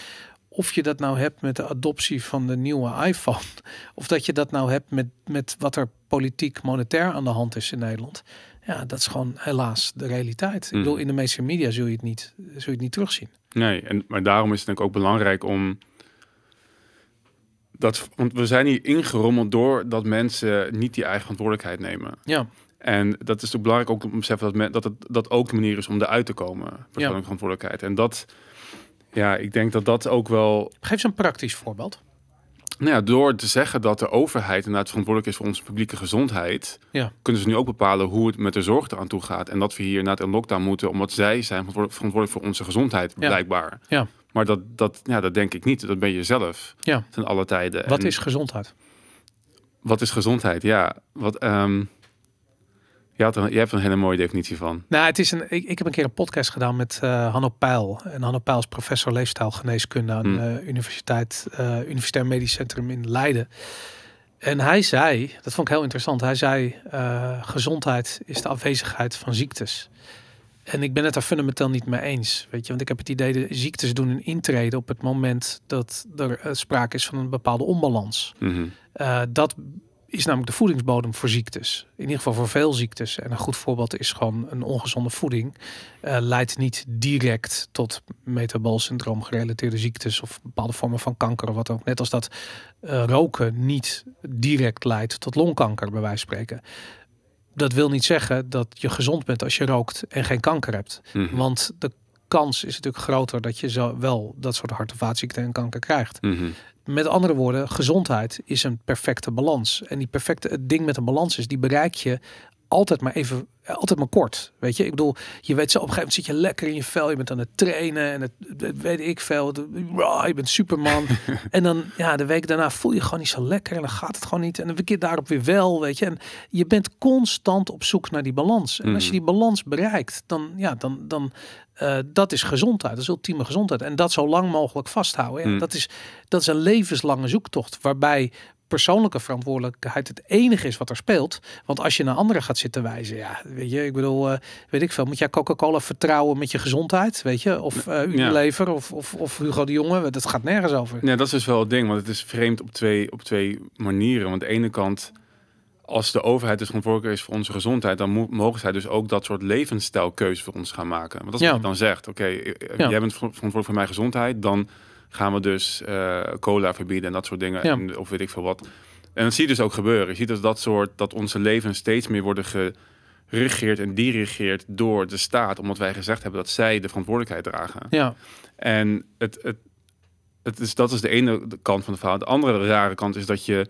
of je dat nou hebt met de adoptie van de nieuwe iPhone, of dat je dat nou hebt met, met wat er politiek monetair aan de hand is in Nederland. Ja, dat is gewoon helaas de realiteit. Ik hmm. bedoel, in de meeste media zul je het niet, zul je het niet terugzien. Nee, en, maar daarom is het denk ik ook belangrijk om dat, want we zijn hier ingerommeld door dat mensen niet die eigen verantwoordelijkheid nemen. Ja. En dat is ook belangrijk ook om te beseffen dat, dat het dat ook een manier is om eruit te komen. Persoonlijke verantwoordelijkheid. En dat, ja, ik denk dat dat ook wel. Geef een praktisch voorbeeld. Nou ja, door te zeggen dat de overheid inderdaad verantwoordelijk is voor onze publieke gezondheid, ja. kunnen ze nu ook bepalen hoe het met de zorg eraan toe gaat. En dat we hier inderdaad in lockdown moeten, omdat zij zijn verantwoordelijk voor onze gezondheid, blijkbaar. Ja. Maar dat, dat, ja, dat denk ik niet. Dat ben je zelf. Ja. Ten alle tijden. Wat is gezondheid? Wat is gezondheid? Ja, wat. Ehm, je, had een, hebt een hele mooie definitie van. Nou, het is een, ik, ik heb een keer een podcast gedaan met eh, Hanno Pijl. En Hanno Pijl is professor leefstijlgeneeskunde aan de hmm. eh, universiteit, eh, Universitair Medisch Centrum in Leiden. En hij zei, dat vond ik heel interessant, hij zei gezondheid is de afwezigheid van ziektes. En ik ben het daar fundamenteel niet mee eens. Weet je, want ik heb het idee dat ziektes doen een intrede op het moment dat er sprake is van een bepaalde onbalans. Mm -hmm. dat is namelijk de voedingsbodem voor ziektes. In ieder geval voor veel ziektes. En een goed voorbeeld is gewoon een ongezonde voeding. Eh, leidt niet direct tot metaboolsyndroom syndroom gerelateerde ziektes of bepaalde vormen van kanker of wat ook. Net als dat eh, roken niet direct leidt tot longkanker, bij wijze van spreken. Dat wil niet zeggen dat je gezond bent als je rookt en geen kanker hebt. Mhm. Want de kans is natuurlijk groter dat je zo wel dat soort hart- en vaatziekten en kanker krijgt. Mhm. Met andere woorden, gezondheid is een perfecte balans. En die perfecte, het ding met een balans is, die bereik je altijd maar even, altijd maar kort. Weet je, ik bedoel, je weet zo op een gegeven moment zit je lekker in je vel, je bent aan het trainen en het, weet ik veel, de, ah, je bent superman. en dan, ja, de week daarna voel je gewoon niet zo lekker en dan gaat het gewoon niet. En de keer daarop weer wel, weet je. En je bent constant op zoek naar die balans. En als je mm. die balans bereikt, dan, ja, dan, dan, eh, dat is gezondheid, dat is ultieme gezondheid. En dat zo lang mogelijk vasthouden. Ja. Mm. Dat, is, dat is een levenslange zoektocht waarbij persoonlijke verantwoordelijkheid het enige is wat er speelt. Want als je naar anderen gaat zitten wijzen, ja, weet je, ik bedoel, eh, weet ik veel, moet jij Coca-Cola vertrouwen met je gezondheid, weet je, of uh, Unilever of, of, of, Hugo de Jonge, dat gaat nergens over. Ja, dat is dus wel het ding, want het is vreemd op twee, op twee manieren. Want aan de ene kant, als de overheid dus verantwoordelijk is voor onze gezondheid, dan mogen zij dus ook dat soort levensstijlkeuzes voor ons gaan maken. Want als je dan zegt, oké, eh, jij bent verantwoordelijk voor mijn gezondheid, dan gaan we dus eh, cola verbieden en dat soort dingen. En, of weet ik veel wat. En dat zie je dus ook gebeuren. Je ziet dus dat soort, dat onze levens steeds meer worden geregeerd en dirigeerd door de staat. Omdat wij gezegd hebben dat zij de verantwoordelijkheid dragen. Ja. En het, het, het is, dat is de ene kant van de verhaal. De andere rare kant is dat je,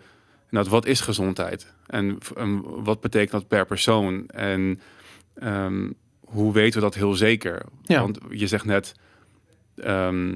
nou, wat is gezondheid? En, wat betekent dat per persoon? En ehm, hoe weten we dat heel zeker? Ja. Want je zegt net, ehm,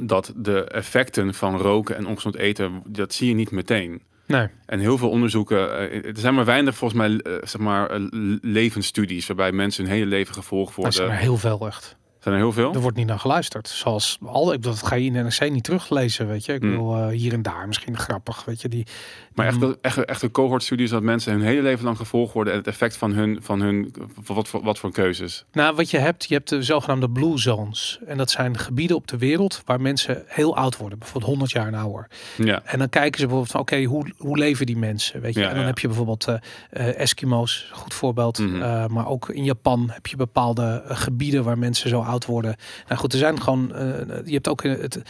dat de effecten van roken en ongezond eten, dat zie je niet meteen. Nee. En heel veel onderzoeken, eh, er zijn maar weinig volgens mij eh, zeg maar, eh, levensstudies waarbij mensen hun hele leven gevolgd worden. Er zijn er heel veel echt. Zijn er heel veel? Er wordt niet naar geluisterd. Zoals al, dat ga je in NRC niet teruglezen, weet je. Ik wil hmm. hier en daar misschien grappig, weet je. Die, maar echt, mhm. echt, echt een cohortstudie is dat mensen hun hele leven lang gevolgd worden en het effect van hun, van hun wat, voor, wat voor keuzes. Nou, wat je hebt, je hebt de zogenaamde blue zones. En dat zijn gebieden op de wereld waar mensen heel oud worden, bijvoorbeeld 100 jaar en ouder. Ja. En dan kijken ze bijvoorbeeld van oké, hoe, hoe leven die mensen? Weet je? en dan heb je bijvoorbeeld eh, eh, Eskimo's, goed voorbeeld. Mhm. Eh, maar ook in Japan heb je bepaalde gebieden waar mensen zo oud worden. Nou goed, er zijn gewoon, je hebt ook in het,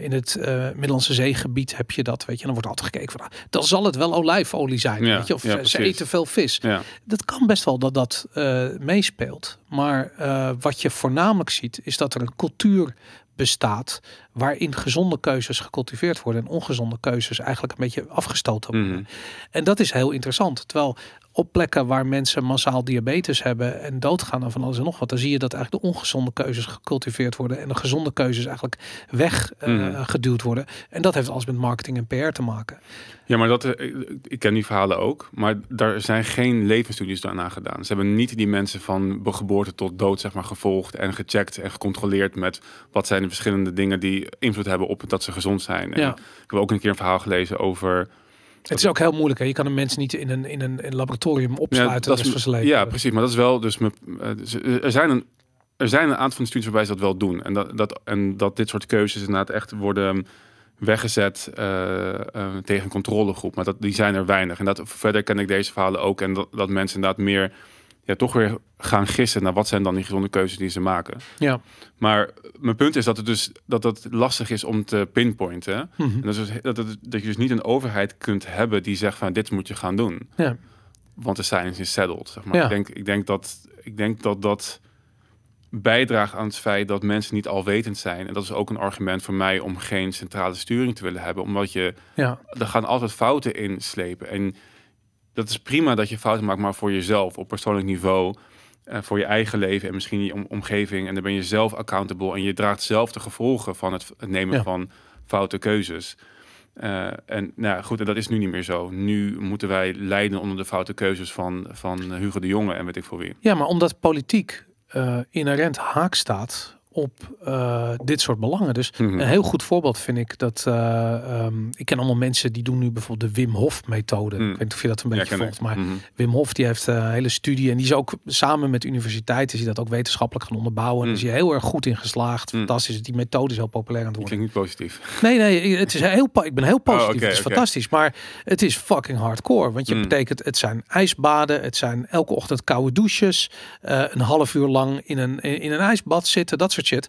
in het Middellandse zeegebied heb je dat, weet je. dan wordt altijd gekeken van dan zal het wel olijfolie zijn. weet je? Of eh, ze, eten veel vis. Dat kan best wel dat dat eh, meespeelt. Maar eh, wat je voornamelijk ziet, is dat er een cultuur bestaat waarin gezonde keuzes gecultiveerd worden en ongezonde keuzes eigenlijk een beetje afgestoten mhm. worden. En dat is heel interessant. Terwijl op plekken waar mensen massaal diabetes hebben en doodgaan en van alles en nog wat, dan zie je dat eigenlijk de ongezonde keuzes gecultiveerd worden en de gezonde keuzes eigenlijk weggeduwd eh, mhm. worden. En dat heeft alles met marketing en PR te maken. Ja, maar dat, eh, ik ken die verhalen ook, maar daar zijn geen levensstudies daarna gedaan. Ze hebben niet die mensen van geboorte tot dood zeg maar, gevolgd en gecheckt en gecontroleerd met wat zijn de verschillende dingen die invloed hebben op dat ze gezond zijn. ja. Ik heb ook een keer een verhaal gelezen over het is ook heel moeilijk. Hè? Je kan de mensen niet in een, in een, in een laboratorium opsluiten. Ja, dat is, leven. ja, precies. Maar dat is wel. Dus, eh, dus eh, er zijn een er zijn een aantal van de studies waarbij ze dat wel doen. En dat, dat, en dat dit soort keuzes inderdaad echt worden weggezet eh, tegen een controlegroep. Maar dat, die zijn er weinig. En dat, verder ken ik deze verhalen ook. En dat, dat mensen inderdaad meer ja, toch weer gaan gissen naar wat zijn dan die gezonde keuzes die ze maken. Ja. Maar mijn punt is dat het dus dat dat lastig is om te pinpointen. Mhm. en dat, is, dus dat, je dus niet een overheid kunt hebben die zegt van dit moet je gaan doen. Ja. Want de science is settled. Zeg maar. ik, denk, ik denk dat ik denk dat dat bijdraagt aan het feit dat mensen niet alwetend zijn. En dat is ook een argument voor mij om geen centrale sturing te willen hebben. Omdat je, ja. er gaan altijd fouten in slepen. En dat is prima dat je fouten maakt, maar voor jezelf op persoonlijk niveau. Uh, voor je eigen leven en misschien je omgeving. En dan ben je zelf accountable en je draagt zelf de gevolgen van het, nemen van foute keuzes. Eh, en nou goed, en dat is nu niet meer zo. Nu moeten wij lijden onder de foute keuzes van, van Hugo de Jonge en weet ik voor wie. Ja, maar omdat politiek eh, inherent haak staat op eh, dit soort belangen. Dus mhm. een heel goed voorbeeld vind ik dat eh, ehm, ik ken allemaal mensen die doen nu bijvoorbeeld de Wim Hof methode. Mhm. Ik weet niet of je dat een beetje ja, volgt, maar mhm. Wim Hof die heeft eh, een hele studie en die is ook samen met universiteiten die dat ook wetenschappelijk gaan onderbouwen. En is hij heel erg goed in geslaagd. Fantastisch. Dus die methode is heel populair aan het worden. Klinkt niet positief. Nee, nee, het is heel ik ben heel oh, positief. Oh, het is fantastisch, maar het is fucking hardcore. Want je betekent het zijn ijsbaden, het zijn elke ochtend koude douches, een half uur lang in een in een ijsbad zitten, dat soort shit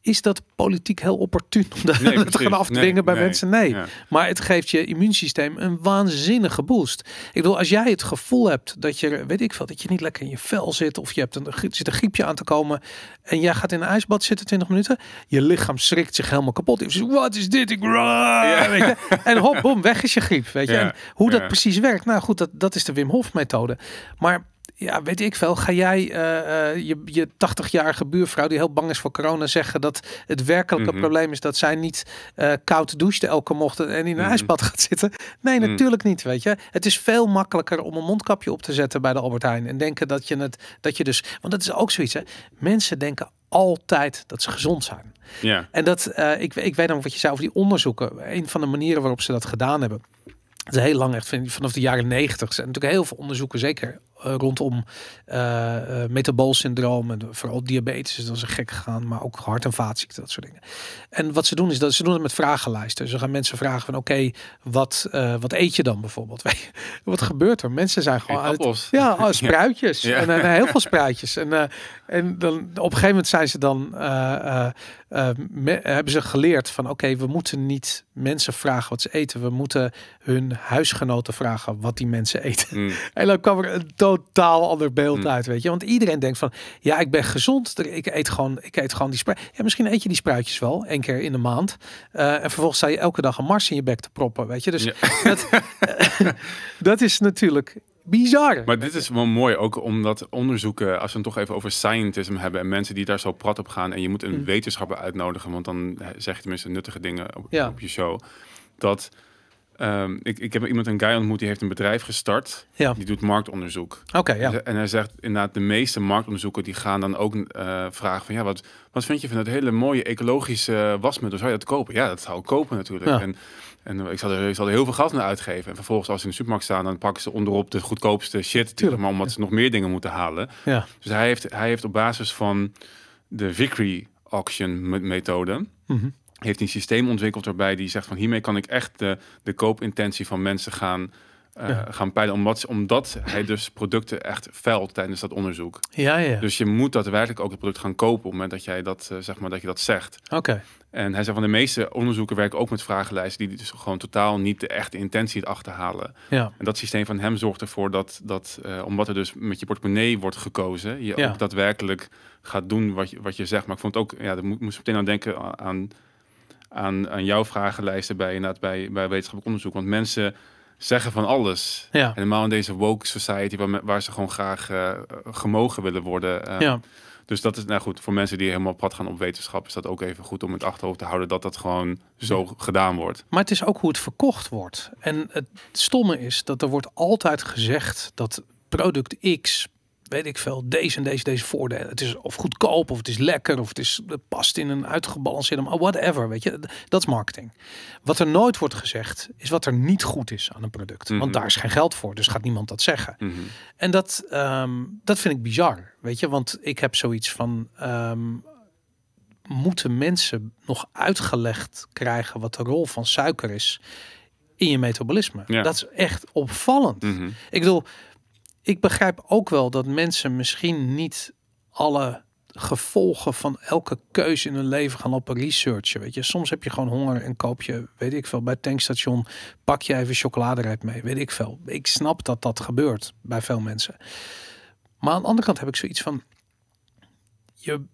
is dat politiek heel opportun om dat te gaan afdwingen bij mensen? Nee. Maar het geeft je immuunsysteem een waanzinnige boost. Ik bedoel, als jij het gevoel hebt dat je, weet ik veel, dat je niet lekker in je vel zit of je hebt een, zit een griepje aan te komen en jij gaat in een ijsbad zitten 20 minuten, je lichaam schrikt zich helemaal kapot. Je zegt, wat is dit? Ik ja. En hop, weg is je griep. Weet je? En hoe dat precies werkt, nou goed, dat, dat is de Wim Hof methode. Maar ja, weet ik veel. Ga jij eh, eh, je, je 80-jarige buurvrouw die heel bang is voor corona zeggen dat het werkelijke mhm. probleem is dat zij niet uh, koud douchte elke ochtend en in een mm ijsbad gaat zitten? Nee, mhm. natuurlijk niet, weet je. Het is veel makkelijker om een mondkapje op te zetten bij de Albert Heijn en denken dat je het, dat je dus, want dat is ook zoiets hè. Mensen denken altijd dat ze gezond zijn. Ja. En dat, uh, ik, ik weet dan wat je zei over die onderzoeken. Een van de manieren waarop ze dat gedaan hebben. ze heel lang, echt vanaf de jaren negentig. zijn natuurlijk heel veel onderzoeken, zeker eh, rondom uh, metaboolsyndroom en vooral diabetes. Dus dat is een gek gegaan, maar ook hart- en vaatziekten, dat soort dingen. En wat ze doen is dat ze doen het met vragenlijsten. ze dus gaan mensen vragen van oké, wat, wat eet je dan bijvoorbeeld? wat gebeurt er? Mensen zijn gewoon Ja, oh, spruitjes. En, heel veel spruitjes. En, en dan, op een gegeven moment zijn ze dan, hebben ze geleerd van oké, we moeten niet mensen vragen wat ze eten. We moeten hun huisgenoten vragen wat die mensen eten. Mm. En dan kwam er totaal ander beeld hmm. uit, weet je. Want iedereen denkt van, ja, ik ben gezond. Ik eet gewoon, ik eet gewoon die spruitjes. Ja, misschien eet je die spruitjes wel, één keer in de maand. Eh, en vervolgens sta je elke dag een mars in je bek te proppen, weet je. Dus ja. dat, dat is natuurlijk bizar. Maar dit is wel mooi, ook omdat onderzoeken, als we het toch even over scientism hebben en mensen die daar zo prat op gaan, en je moet een hmm. wetenschapper uitnodigen, want dan eh, zeg je tenminste nuttige dingen op, op je show. Dat Ehm, ik, ik heb iemand, een guy ontmoet, die heeft een bedrijf gestart. Ja. Die doet marktonderzoek. Oké, ja. En hij zegt inderdaad, de meeste marktonderzoeken die gaan dan ook eh, vragen van... ja, wat, wat vind je van dat hele mooie ecologische wasmiddel? Zou je dat kopen? Ja, dat zou ik kopen natuurlijk. En, en ik zal, er, ik heel veel geld naar uitgeven. En vervolgens als ze in de supermarkt staan, dan pakken ze onderop de goedkoopste shit. Tuurlijk. Maar omdat ze nog meer dingen moeten halen. Ja. Dus hij heeft, hij heeft op basis van de Vickery auction methode... Mhm heeft een systeem ontwikkeld waarbij die zegt van hiermee kan ik echt de, de koopintentie van mensen gaan uh, gaan peilen. Omdat, omdat hij dus producten echt veilt tijdens dat onderzoek. Ja, ja. Dus je moet daadwerkelijk ook het product gaan kopen op het moment dat jij dat, eh, zeg maar, dat je dat zegt. Oké. En hij zegt van de meeste onderzoeken werken ook met vragenlijsten die dus gewoon totaal niet de echte intentie achterhalen. Ja. En dat systeem van hem zorgt ervoor dat, dat uh, omdat er dus met je portemonnee wordt gekozen, je ook daadwerkelijk gaat doen wat je, wat je zegt. Maar ik vond het ook, ja, daar moest meteen aan denken aan aan, aan jouw vragenlijsten bij, inderdaad, bij, bij wetenschappelijk onderzoek. Want mensen zeggen van alles. Ja. Helemaal in deze woke society waar, waar ze gewoon graag eh, gemogen willen worden. Eh. ja. Dus dat is, nou goed, voor mensen die helemaal pad gaan op wetenschap, is dat ook even goed om het achterhoofd te houden dat dat gewoon zo gedaan wordt. Maar het is ook hoe het verkocht wordt. En het stomme is dat er wordt altijd gezegd dat product X, weet ik veel, deze en deze, deze voordelen. Het is of goedkoop, of het is lekker, of het, is, het past in een uitgebalanceerde, maar oh, whatever, weet je. Dat is marketing. Wat er nooit wordt gezegd, is wat er niet goed is aan een product. Want mhm. daar is geen geld voor, dus gaat niemand dat zeggen. Mhm. En dat, ehm, dat vind ik bizar, weet je. Want ik heb zoiets van, ehm, moeten mensen nog uitgelegd krijgen wat de rol van suiker is in je metabolisme. Dat is echt opvallend. Mhm. Ik bedoel, ik begrijp ook wel dat mensen misschien niet alle gevolgen van elke keuze in hun leven gaan op researchen. Weet je, soms heb je gewoon honger en koop je, weet ik veel, bij het tankstation pak je even chocoladerijp mee, weet ik veel. Ik snap dat dat gebeurt bij veel mensen. Maar aan de andere kant heb ik zoiets van, je,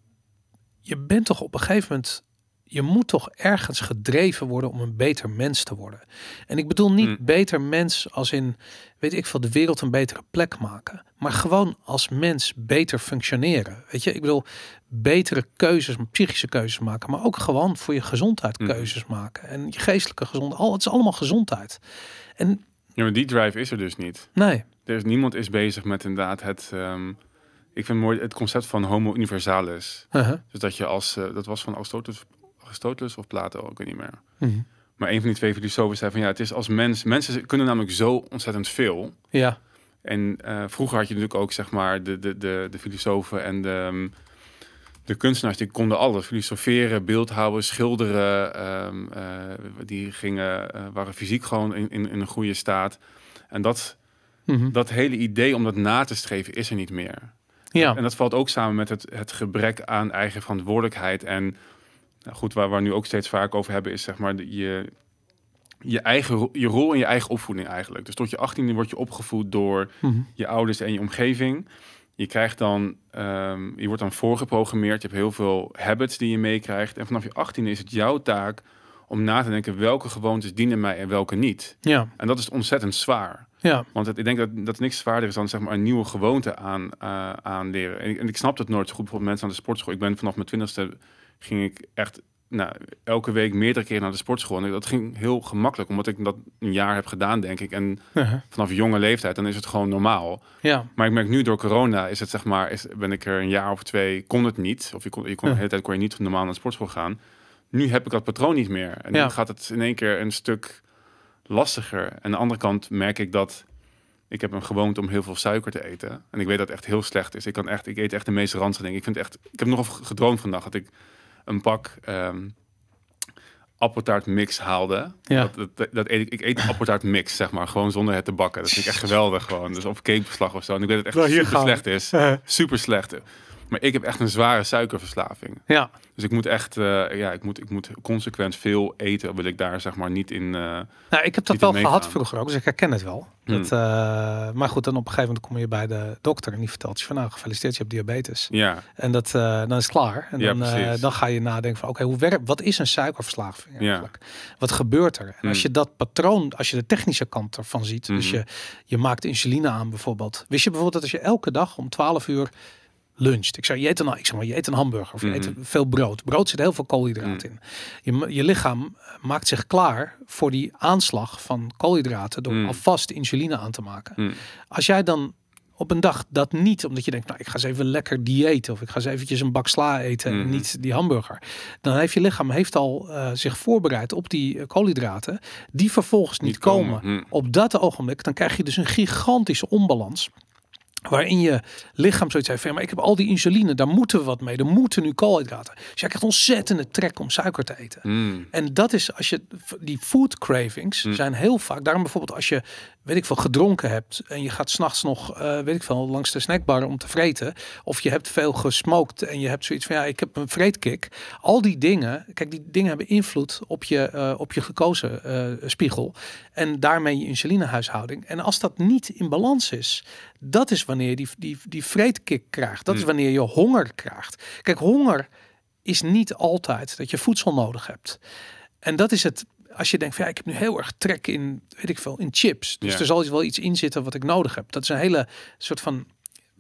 je bent toch op een gegeven moment je moet toch ergens gedreven worden om een beter mens te worden. En ik bedoel niet hmm. beter mens als in, weet ik veel, de wereld een betere plek maken. Maar gewoon als mens beter functioneren. Weet je, ik bedoel, betere keuzes, psychische keuzes maken. Maar ook gewoon voor je gezondheid hmm. keuzes maken. En je geestelijke gezondheid. Al, het is allemaal gezondheid. En, ja, maar die drive is er dus niet. Nee. Er is, niemand is bezig met inderdaad het... Ehm, ik vind mooi het concept van homo universalis. Uh-huh. Dus dat je als, eh, dat was van Aristoteles, Aristoteles of Plato, ook niet meer. Mhm. Maar een van die twee filosofen zei van ja, het is als mens. Mensen kunnen namelijk zo ontzettend veel. Ja. En eh, vroeger had je natuurlijk ook zeg maar de, de, de, de filosofen en de, ehm, de kunstenaars die konden alles. Filosoferen, beeldhouden, schilderen. Ehm, eh, die gingen, eh, waren fysiek gewoon in, in, een goede staat. En dat, mhm. dat hele idee om dat na te streven is er niet meer. Ja. En dat valt ook samen met het, het gebrek aan eigen verantwoordelijkheid en nou goed, waar we nu ook steeds vaak over hebben, is zeg maar je, je, eigen, je rol in je eigen opvoeding eigenlijk. Dus tot je 18e word je opgevoed door mhm. je ouders en je omgeving. Je krijgt dan, ehm, je wordt dan voorgeprogrammeerd. Je hebt heel veel habits die je meekrijgt. En vanaf je 18e is het jouw taak om na te denken welke gewoontes dienen mij en welke niet. Ja. En dat is ontzettend zwaar. Ja. Want ik denk dat, dat niks zwaarder is dan zeg maar, een nieuwe gewoonte aan, uh, eh, leren. En ik, ik snap dat nooit zo goed. Bijvoorbeeld mensen aan de sportschool. Ik ben vanaf mijn twintigste ging ik echt nou, elke week meerdere keren naar de sportschool. En dat ging heel gemakkelijk, omdat ik dat een jaar heb gedaan, denk ik. En uh-huh. vanaf jonge leeftijd, dan is het gewoon normaal. Ja. Maar ik merk nu door corona, is het zeg maar, is, ben ik er een jaar of twee, kon het niet. Of je kon, je kon de uh-huh. hele tijd kon je niet normaal naar de sportschool gaan. Nu heb ik dat patroon niet meer. En dan gaat het in één keer een stuk lastiger. En aan de andere kant merk ik dat ik heb een gewoonte om heel veel suiker te eten. En ik weet dat het echt heel slecht is. Ik kan echt, ik eet echt de meeste ranzen. dingen. ik. vind echt, ik heb nog gedroomd vandaag dat ik een pak um, appeltaart mix haalde. Ja. Dat, dat, dat, eet ik, ik eet appeltaart mix, zeg maar. Gewoon zonder het te bakken. Dat vind ik echt geweldig gewoon. Dus of cakebeslag of zo. En ik weet dat het echt nou, super slecht is. Super slecht. Maar ik heb echt een zware suikerverslaving. Ja. Dus ik moet echt, eh, ja, ik moet, ik moet consequent veel eten. Wil ik daar zeg maar niet in. Uh, nou, ik heb dat wel gehad vroeger ook, dus ik herken het wel. Hmm. Dat, eh, maar goed, dan op een gegeven moment kom je bij de dokter en die vertelt je van nou, gefeliciteerd, je hebt diabetes. Ja. En dat, dan is klaar. En ja, dan, dan ga je nadenken van oké, hoe werkt, wat is een suikerverslaving eigenlijk? Ja. Wat gebeurt er? En als hmm. je dat patroon, als je de technische kant ervan ziet, dus hmm. je, je maakt insuline aan bijvoorbeeld. Wist je bijvoorbeeld dat als je elke dag om 12 uur luncht. Ik zei, je eet ik zeg maar, je eet een hamburger of je eet mhm. veel brood. Brood zit heel veel koolhydraten mhm. in. Je, je lichaam eh, maakt zich klaar voor die aanslag van koolhydraten door mhm. alvast insuline aan te maken. Als jij dan op een dag dat niet, omdat je denkt, nou, ik ga eens even lekker diëten of ik ga eens eventjes een bak sla eten en niet die hamburger. Dan heeft je lichaam heeft al eh, zich voorbereid op die eh, koolhydraten, die vervolgens niet, komen. Op dat ogenblik, dan krijg je dus een gigantische onbalans. Waarin je lichaam zoiets heeft maar ik heb al die insuline, daar moeten we wat mee. Er moeten nu koolhydraten. Dus jij krijgt ontzettende trek om suiker te eten. Mm. En dat is als je, die food cravings mm. zijn heel vaak, daarom bijvoorbeeld als je weet ik veel, gedronken hebt. En je gaat s'nachts nog, eh, weet ik veel, langs de snackbar om te vreten. Of je hebt veel gesmokt en je hebt zoiets van, ja, ik heb een vreetkick. Al die dingen, kijk, die dingen hebben invloed op je, eh, op je gekozen eh, spiegel. En daarmee je insulinehuishouding. En als dat niet in balans is, dat is wanneer je die, die, die vreetkick krijgt. Dat is hmm. wanneer je honger krijgt. Kijk, honger is niet altijd dat je voedsel nodig hebt. En dat is het als je denkt van ja, ik heb nu heel erg trek in, weet ik veel, in chips. Dus er zal wel iets in zitten wat ik nodig heb. Dat is een hele soort van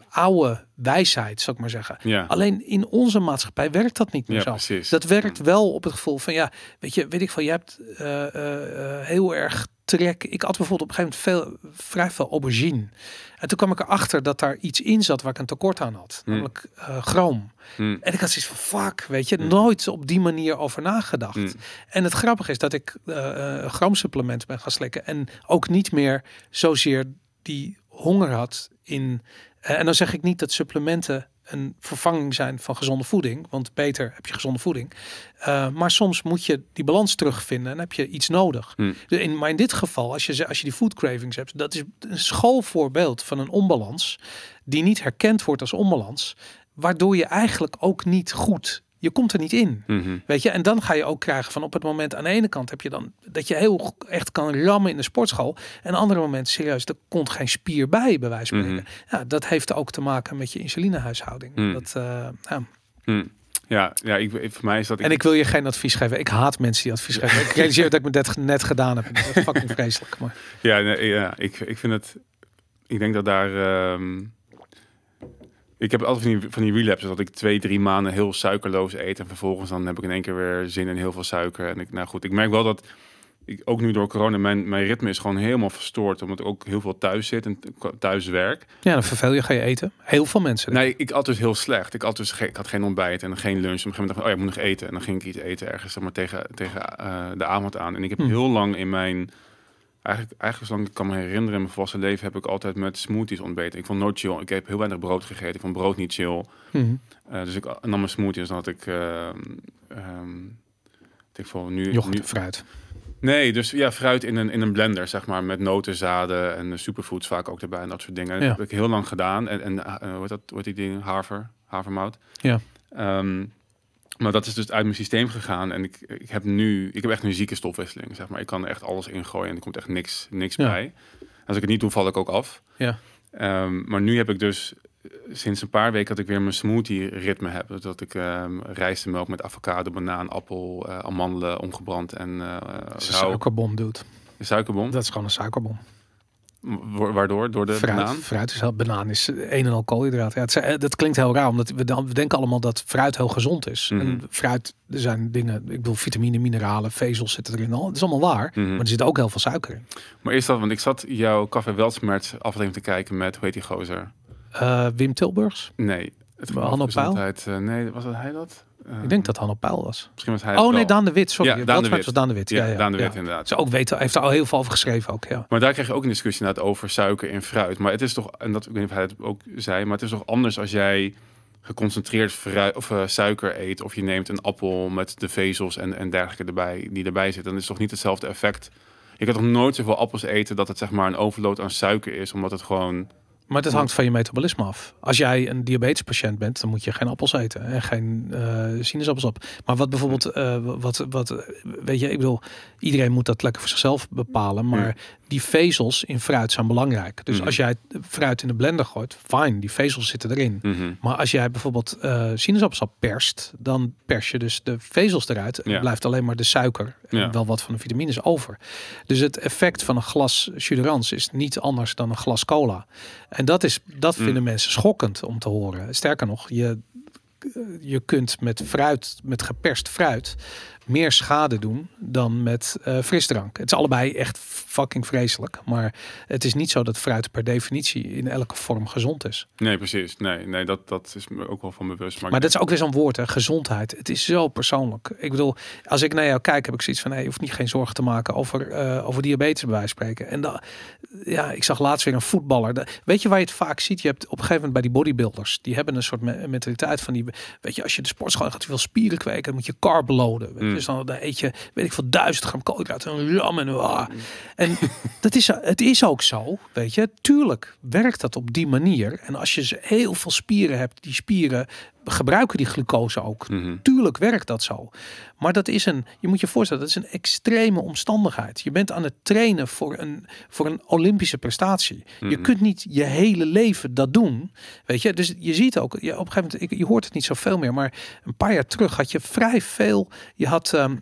oude wijsheid, zou ik maar zeggen. Alleen in onze maatschappij werkt dat niet meer zo. Dat werkt wel op het gevoel van ja, weet je, weet ik veel, je hebt eh, eh, eh, heel erg trek. Ik at bijvoorbeeld op een gegeven moment veel, vrij veel aubergine. En toen kwam ik erachter dat daar iets in zat waar ik een tekort aan had. Hmm. Namelijk uh, chroom. Hmm. En ik had zoiets van, fuck, weet je, hmm. nooit op die manier over nagedacht. En het grappige is dat ik uh, eh, eh, chroomsupplementen ben gaan slikken. En ook niet meer zozeer die honger had in... en dan zeg ik niet dat supplementen een vervanging zijn van gezonde voeding. Want beter heb je gezonde voeding. Eh, maar soms moet je die balans terugvinden en heb je iets nodig. Hmm. Dus in, maar in dit geval, als je, als je die food cravings hebt, dat is een schoolvoorbeeld van een onbalans die niet herkend wordt als onbalans. Waardoor je eigenlijk ook niet goed je komt er niet in. Mhm. Weet je, en dan ga je ook krijgen van op het moment aan de ene kant heb je dan dat je heel echt kan rammen in de sportschool. En andere moment serieus, er komt geen spier bij, bij wijze van mhm. Ja, dat heeft ook te maken met je insulinehuishouding. Mhm. Dat, eh, ja. Ja, ja ik, voor mij is dat... Ik... En ik wil je geen advies geven. Ik haat mensen die advies geven. Ik realiseer dat ik me dat net gedaan heb. Dat fucking vreselijk. Maar... Ja, ja ik, ik vind het... Ik denk dat daar... Ehm, ik heb altijd van die, van die relapses dat ik twee, drie maanden heel suikerloos eet. En vervolgens dan heb ik in één keer weer zin in heel veel suiker. En ik, nou goed, ik merk wel dat ik ook nu door corona, mijn, mijn ritme is gewoon helemaal verstoord. Omdat ik ook heel veel thuis zit en thuis werk. Ja, dan vervel je, ga je eten. Heel veel mensen. Nee, ik altijd dus heel slecht. Ik, altijd dus ik had geen ontbijt en geen lunch. Op een gegeven moment dacht ik, oh ik moet nog eten. En dan ging ik iets eten ergens tegen, tegen eh, de avond aan. En ik heb hm. heel lang in mijn Eigenlijk, eigenlijk zolang ik kan me herinneren in mijn volwassen leven heb ik altijd met smoothies ontbeten. Ik vond nooit chill. Ik heb heel weinig brood gegeten. Ik vond brood niet chill. Mhm. Eh, dus ik nam mijn smoothies. Dan had ik, eh, ehm, ik voor nu, nu fruit. Nee, dus ja, fruit in een, in een blender, zeg maar, met noten, zaden en superfoods vaak ook erbij en dat soort dingen. Dat heb ik heel lang gedaan. En, en eh, dat, wordt die ding? Haver, havermout. Ja. Ehm, maar dat is dus uit mijn systeem gegaan. En ik, ik heb nu, ik heb echt een zieke stofwisseling. Zeg maar. Ik kan echt alles ingooien en er komt echt niks, niks bij. Als ik het niet doe, val ik ook af. Ja. Ehm, maar nu heb ik dus eh, sinds een paar weken dat ik weer mijn smoothie ritme heb. Dus dat ik um, rijstmelk met avocado, banaan, appel, eh, amandelen omgebrand en eh, Suikerbom doet. Een suikerbom? Dat is gewoon een suikerbom. Waardoor? Door de fruit, banaan? Fruit is heel, banaan is een en al koolhydraten. Ja, het, eh, dat klinkt heel raar, omdat we, dan, we denken allemaal dat fruit heel gezond is. En mhm. fruit, er zijn dingen, ik bedoel vitamine, mineralen, vezels zitten erin. al. Dat is allemaal waar, mhm. maar er zit ook heel veel suiker in. Maar is dat, want ik zat jouw Café Weltsmerts aflevering te kijken met, hoe heet die gozer? Eh, Wim Tilburgs? Nee, het Hanno Paal? Eh, nee, was dat hij dat? ik denk eh, dat Hanno Paul was. Misschien was hij Oh nee, Daan de Wit, sorry. Ja, Daan de Wit. was Daan de Wit. Ja, ja, ja Daan de Wit inderdaad. Ze ook weten, heeft al heel veel over geschreven ook, ja. Maar daar kreeg je ook een discussie inderdaad over suiker in fruit. Maar het is toch, en dat, ik weet niet of hij het ook zei, maar het is toch anders als jij geconcentreerd fruit, of, eh, suiker eet... of je neemt een appel met de vezels en, en dergelijke erbij, die erbij zitten. Dan is toch niet hetzelfde effect... Ik had nog nooit zoveel appels eten dat het zeg maar een overload aan suiker is, omdat het gewoon maar het hangt van je metabolisme af. Als jij een diabetespatiënt bent, dan moet je geen appels eten en geen uh, sinaasappels op. Maar wat bijvoorbeeld, hm. eh, wat, wat, eh, weet je, ik bedoel, iedereen moet dat lekker voor zichzelf bepalen. Hm. Maar die vezels in fruit zijn belangrijk. Dus mhm. als jij fruit in de blender gooit, fijn, die vezels zitten erin. Mhm. Maar als jij bijvoorbeeld uh, sinaasappelsap perst, dan pers je dus de vezels eruit. En blijft alleen maar de suiker en wel wat van de vitamines over. Dus het effect van een glas chuderans is niet anders dan een glas cola. En dat, is, dat mm. vinden mensen schokkend om te horen. Sterker nog, je, eh, je kunt met fruit, met geperst fruit, meer schade doen dan met eh, frisdrank. Het is allebei echt fucking vreselijk. Maar het is niet zo dat fruit per definitie in elke vorm gezond is. Nee, precies. Nee, nee dat, dat is me ook wel van bewust. Maar, dat is ook weer zo'n woord, hè? gezondheid. Het is zo persoonlijk. Ik bedoel, als ik naar jou kijk, heb ik zoiets van... Hey, je hoeft niet geen zorgen te maken over, eh, over diabetes, bij wijze spreken. En dan, ja, ik zag laatst weer een voetballer. weet je waar je het vaak ziet? Je hebt op een gegeven moment bij die bodybuilders... die hebben een soort mentaliteit van die... weet je, als je de sportschool gaat, je spieren kweken... dan moet je carb Mm. Dus dan, dan, eet je, weet ik veel, duizend gram koolhydraten. Mm. En, ram en, ah. en dat is, het is ook zo, weet je. Tuurlijk werkt dat op die manier. En als je heel veel spieren hebt, die spieren gebruiken die glucose ook. Mhm. Tuurlijk werkt dat zo. Maar dat is een, je moet je voorstellen, dat is een extreme omstandigheid. Je bent aan het trainen voor een, voor een Olympische prestatie. Je mhm. kunt niet je hele leven dat doen. Weet je, dus je ziet ook, je, op een gegeven moment, ik, je hoort het niet zoveel meer, maar een paar jaar terug had je vrij veel, je had. Ehm,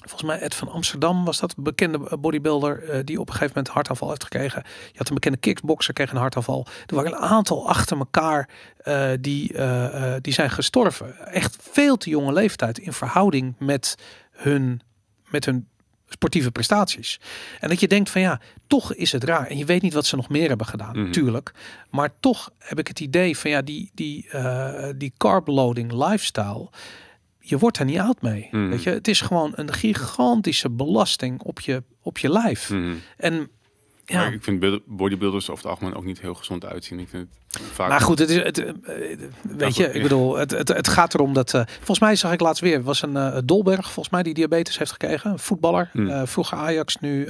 Volgens mij Ed van Amsterdam was dat. bekende bodybuilder eh, die op een gegeven moment een hartaanval heeft gekregen. Je had een bekende kickboxer kreeg een hartaanval. Er waren een aantal achter elkaar eh, die, uh, die zijn gestorven. Echt veel te jonge leeftijd in verhouding met hun, met hun sportieve prestaties. En dat je denkt van ja, toch is het raar. En je weet niet wat ze nog meer hebben gedaan, natuurlijk. Mhm. tuurlijk. Maar toch heb ik het idee van ja, die, die, die carb loading lifestyle je wordt er niet oud mee. Mm. Weet je, het is gewoon een gigantische belasting op je, op je lijf. Mm. En ja. ik vind bodybuilders of de algemeen ook niet heel gezond uitzien. Ik vind het vaak... Maar goed, het is, het, eh, weet je, ik bedoel, het, het, het gaat erom dat... Eh, volgens mij zag ik laatst weer, was een eh, Dolberg, volgens mij, die diabetes heeft gekregen. Een voetballer, mm. vroeger Ajax, nu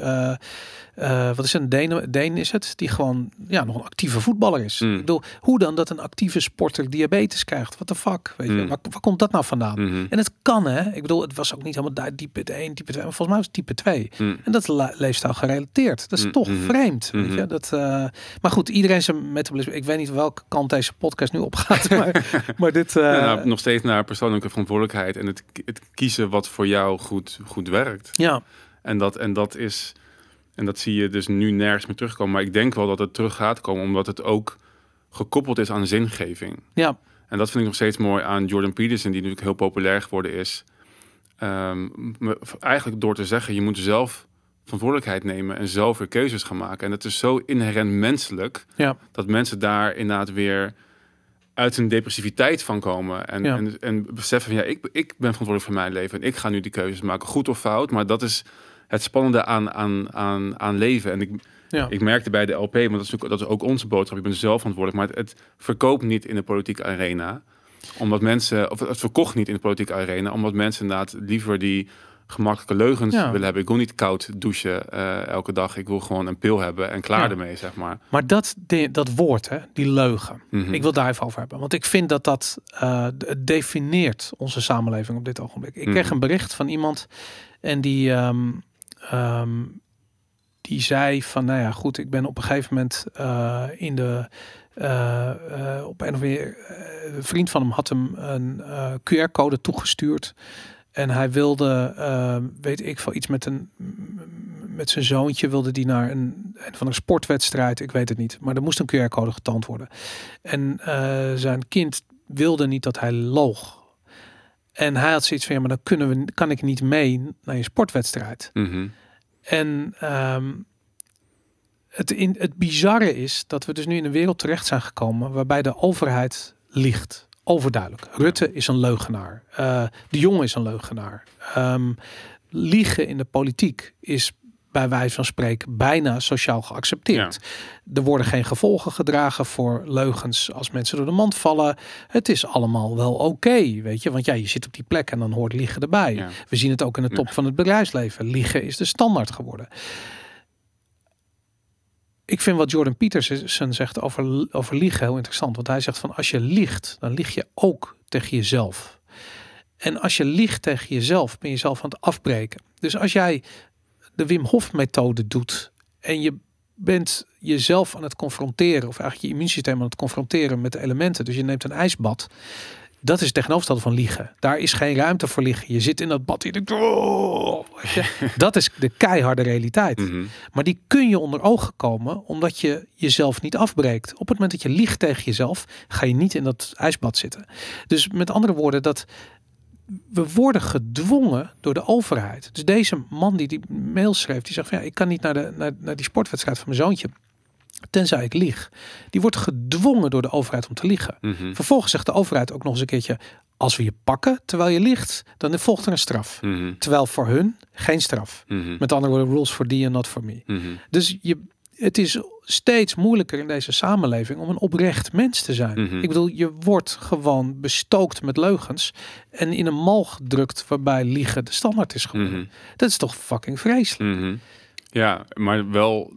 eh, wat is een Deen, Deen is het, die gewoon ja, nog een actieve voetballer is. Mm. Ik bedoel, hoe dan dat een actieve sporter diabetes krijgt? Wat de fuck? Weet je? Mm. Waar, waar, komt dat nou vandaan? Mm-hmm. En het kan hè. Ik bedoel, het was ook niet helemaal daar type 1, type 2, maar volgens mij was het type 2. Mm. En dat leefstijl gerelateerd. Dat is toch mm-hmm. vreemd. Weet mm-hmm. je? Dat, eh, maar goed, iedereen zijn metabolisme. Ik weet niet welke kant deze podcast nu op gaat. Maar, maar dit. Eh, nou, nog steeds naar persoonlijke verantwoordelijkheid en het, het kiezen wat voor jou goed, goed werkt. Ja. En dat, en dat is en dat zie je dus nu nergens meer terugkomen. Maar ik denk wel dat het terug gaat komen, omdat het ook gekoppeld is aan zingeving. Ja. En dat vind ik nog steeds mooi aan Jordan Peterson, die natuurlijk heel populair geworden is. Ehm, eigenlijk door te zeggen, je moet zelf verantwoordelijkheid nemen en zelf weer keuzes gaan maken. En dat is zo inherent menselijk, ja. dat mensen daar inderdaad weer uit hun depressiviteit van komen. En, en, en beseffen van, ja, ik, ik ben verantwoordelijk voor mijn leven en ik ga nu die keuzes maken, goed of fout. Maar dat is het spannende aan, aan, aan, aan leven. En ik, ja. ik merkte bij de LP, want dat is, ook, dat is ook onze boodschap. Ik ben zelf verantwoordelijk, maar het, verkoopt niet in de politieke arena. Omdat mensen, of het verkocht niet in de politieke arena, omdat mensen inderdaad liever die gemakkelijke leugens willen hebben. Ik wil niet koud douchen eh, elke dag. Ik wil gewoon een pil hebben en klaar ermee, zeg maar. Maar dat, dat woord, hè, die leugen. Mhm. Ik wil daar even over hebben. Want ik vind dat dat uh, defineert onze samenleving op dit ogenblik. Ik mhm. kreeg een bericht van iemand en die... Ehm, Ehm, die zei van, nou ja, goed, ik ben op een gegeven moment eh, in de eh, eh, op een of weer een vriend van hem had hem een QR-code toegestuurd en hij wilde, ehm, weet ik van iets met een met zijn zoontje wilde die naar een, van een sportwedstrijd, ik weet het niet, maar er moest een QR-code getand worden en zijn kind wilde niet dat hij loog en hij had zoiets van, ja, maar dan kunnen we, kan ik niet mee naar je sportwedstrijd. Mhm. En ehm, het, het bizarre is dat we dus nu in een wereld terecht zijn gekomen waarbij de overheid ligt. Overduidelijk. Rutte is een leugenaar. Eh, de Jongen is een leugenaar. Ehm, liegen in de politiek is bij wijze van spreken bijna sociaal geaccepteerd. Er worden geen gevolgen gedragen voor leugens als mensen door de mand vallen. Het is allemaal wel oké, weet je. Want ja, je zit op die plek en dan hoort liegen erbij. We zien het ook in de top van het bedrijfsleven. Liegen is de standaard geworden. Ik vind wat Jordan Pietersen zegt over, over liegen heel interessant. Want hij zegt van als je liegt, dan lieg je ook tegen jezelf. En als je liegt tegen jezelf, ben je zelf aan het afbreken. Dus als jij de Wim Hof methode doet en je bent jezelf aan het confronteren, of eigenlijk je immuunsysteem aan het confronteren met de elementen. Dus je neemt een ijsbad. Dat is het tegenovergestelde van liegen. Daar is geen ruimte voor liggen. Je zit in dat bad. Je denkt, oh. dat is de keiharde realiteit. Mhm. Maar die kun je onder ogen komen omdat je jezelf niet afbreekt. Op het moment dat je liegt tegen jezelf, ga je niet in dat ijsbad zitten. Dus met andere woorden, dat we worden gedwongen door de overheid. Dus deze man die die mail schreef, die zegt van ja, ik kan niet naar, de, naar, naar die sportwedstrijd van mijn zoontje. Tenzij ik lieg. Die wordt gedwongen door de overheid om te liegen. Mhm. Vervolgens zegt de overheid ook nog eens een keertje: als we je pakken terwijl je liegt, dan volgt er een straf. Mhm. Terwijl voor hun geen straf. Mhm. Met andere woorden, rules for thee and not for me. Dus je, het is steeds moeilijker in deze samenleving om een oprecht mens te zijn. Mhm. Ik bedoel, je wordt gewoon bestookt met leugens en in een mal gedrukt waarbij liegen de standaard is geworden. Mhm. Dat is toch fucking vreselijk. Mhm. Ja, maar wel,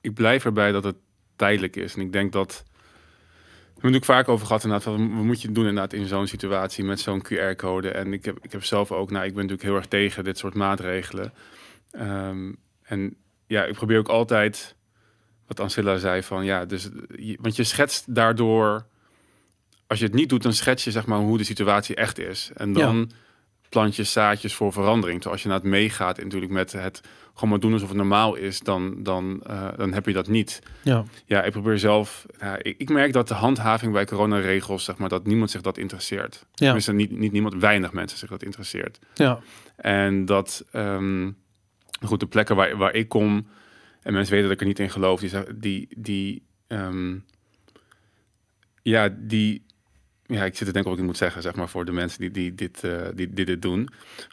ik blijf erbij dat het tijdelijk is. En ik denk dat. We hebben het ook vaak over gehad inderdaad, wat moet je doen inderdaad in zo'n situatie met zo'n QR-code. En ik heb, ik heb zelf ook, nou ik ben natuurlijk heel erg tegen dit soort maatregelen. Ehm, en ja, ik probeer ook altijd wat Ancilla zei van ja, dus, want je schetst daardoor, als je het niet doet, dan schets je zeg maar hoe de situatie echt is. En dan plant je zaadjes voor verandering. Terwijl als je naar het meegaat, natuurlijk met het gewoon maar doen alsof het normaal is, dan, dan, eh, dan heb je dat niet. Ja, ja ik probeer zelf, ik, merk dat de handhaving bij coronaregels, zeg maar, dat niemand zich dat interesseert. Ja. niet, niet niemand, weinig mensen zich dat interesseert. Ja. En dat, ehm, goed, de plekken waar, waar ik kom en mensen weten dat ik er niet in geloof. Die, die, die ehm, ja, die ja, ik zit denk denken wat ik moet zeggen, zeg maar, voor de mensen die, die, dit, eh, die, dit doen.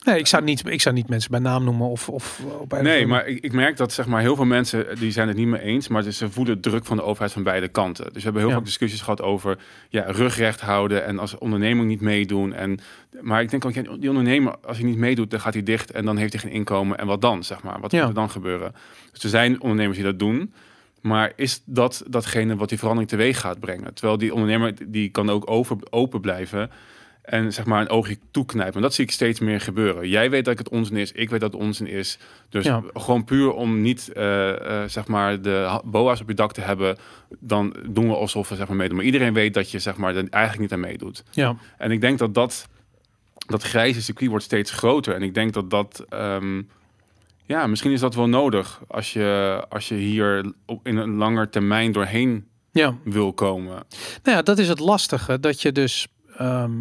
Nee, ik zou niet, ik zou niet mensen bij naam noemen of... of op nee, maar ik, ik, merk dat zeg maar, heel veel mensen, die zijn het niet mee eens, maar ze voelen druk van de overheid van beide kanten. Dus we hebben heel ja. veel discussies gehad over ja, rugrecht houden en als onderneming niet meedoen. En, maar ik denk ook, die ondernemer, als hij niet meedoet, dan gaat hij dicht en dan heeft hij geen inkomen. En wat dan, zeg maar? Wat ja. gaat er dan gebeuren? Dus er zijn ondernemers die dat doen. Maar is dat datgene wat die verandering teweeg gaat brengen? Terwijl die ondernemer die kan ook over, open blijven en zeg maar een oogje toeknijpen. En dat zie ik steeds meer gebeuren. Jij weet dat het onzin is, ik weet dat het onzin is. Dus gewoon puur om niet eh, eh, zeg maar de boa's op je dak te hebben, dan doen we alsof we zeg maar meedoen. Maar iedereen weet dat je zeg maar er eigenlijk niet aan meedoet. Ja. En ik denk dat dat dat grijze circuit wordt steeds groter. En ik denk dat dat ehm, ja, misschien is dat wel nodig als je, als je hier in een langer termijn doorheen wil komen. Nou ja, dat is het lastige. Dat je dus. Ehm,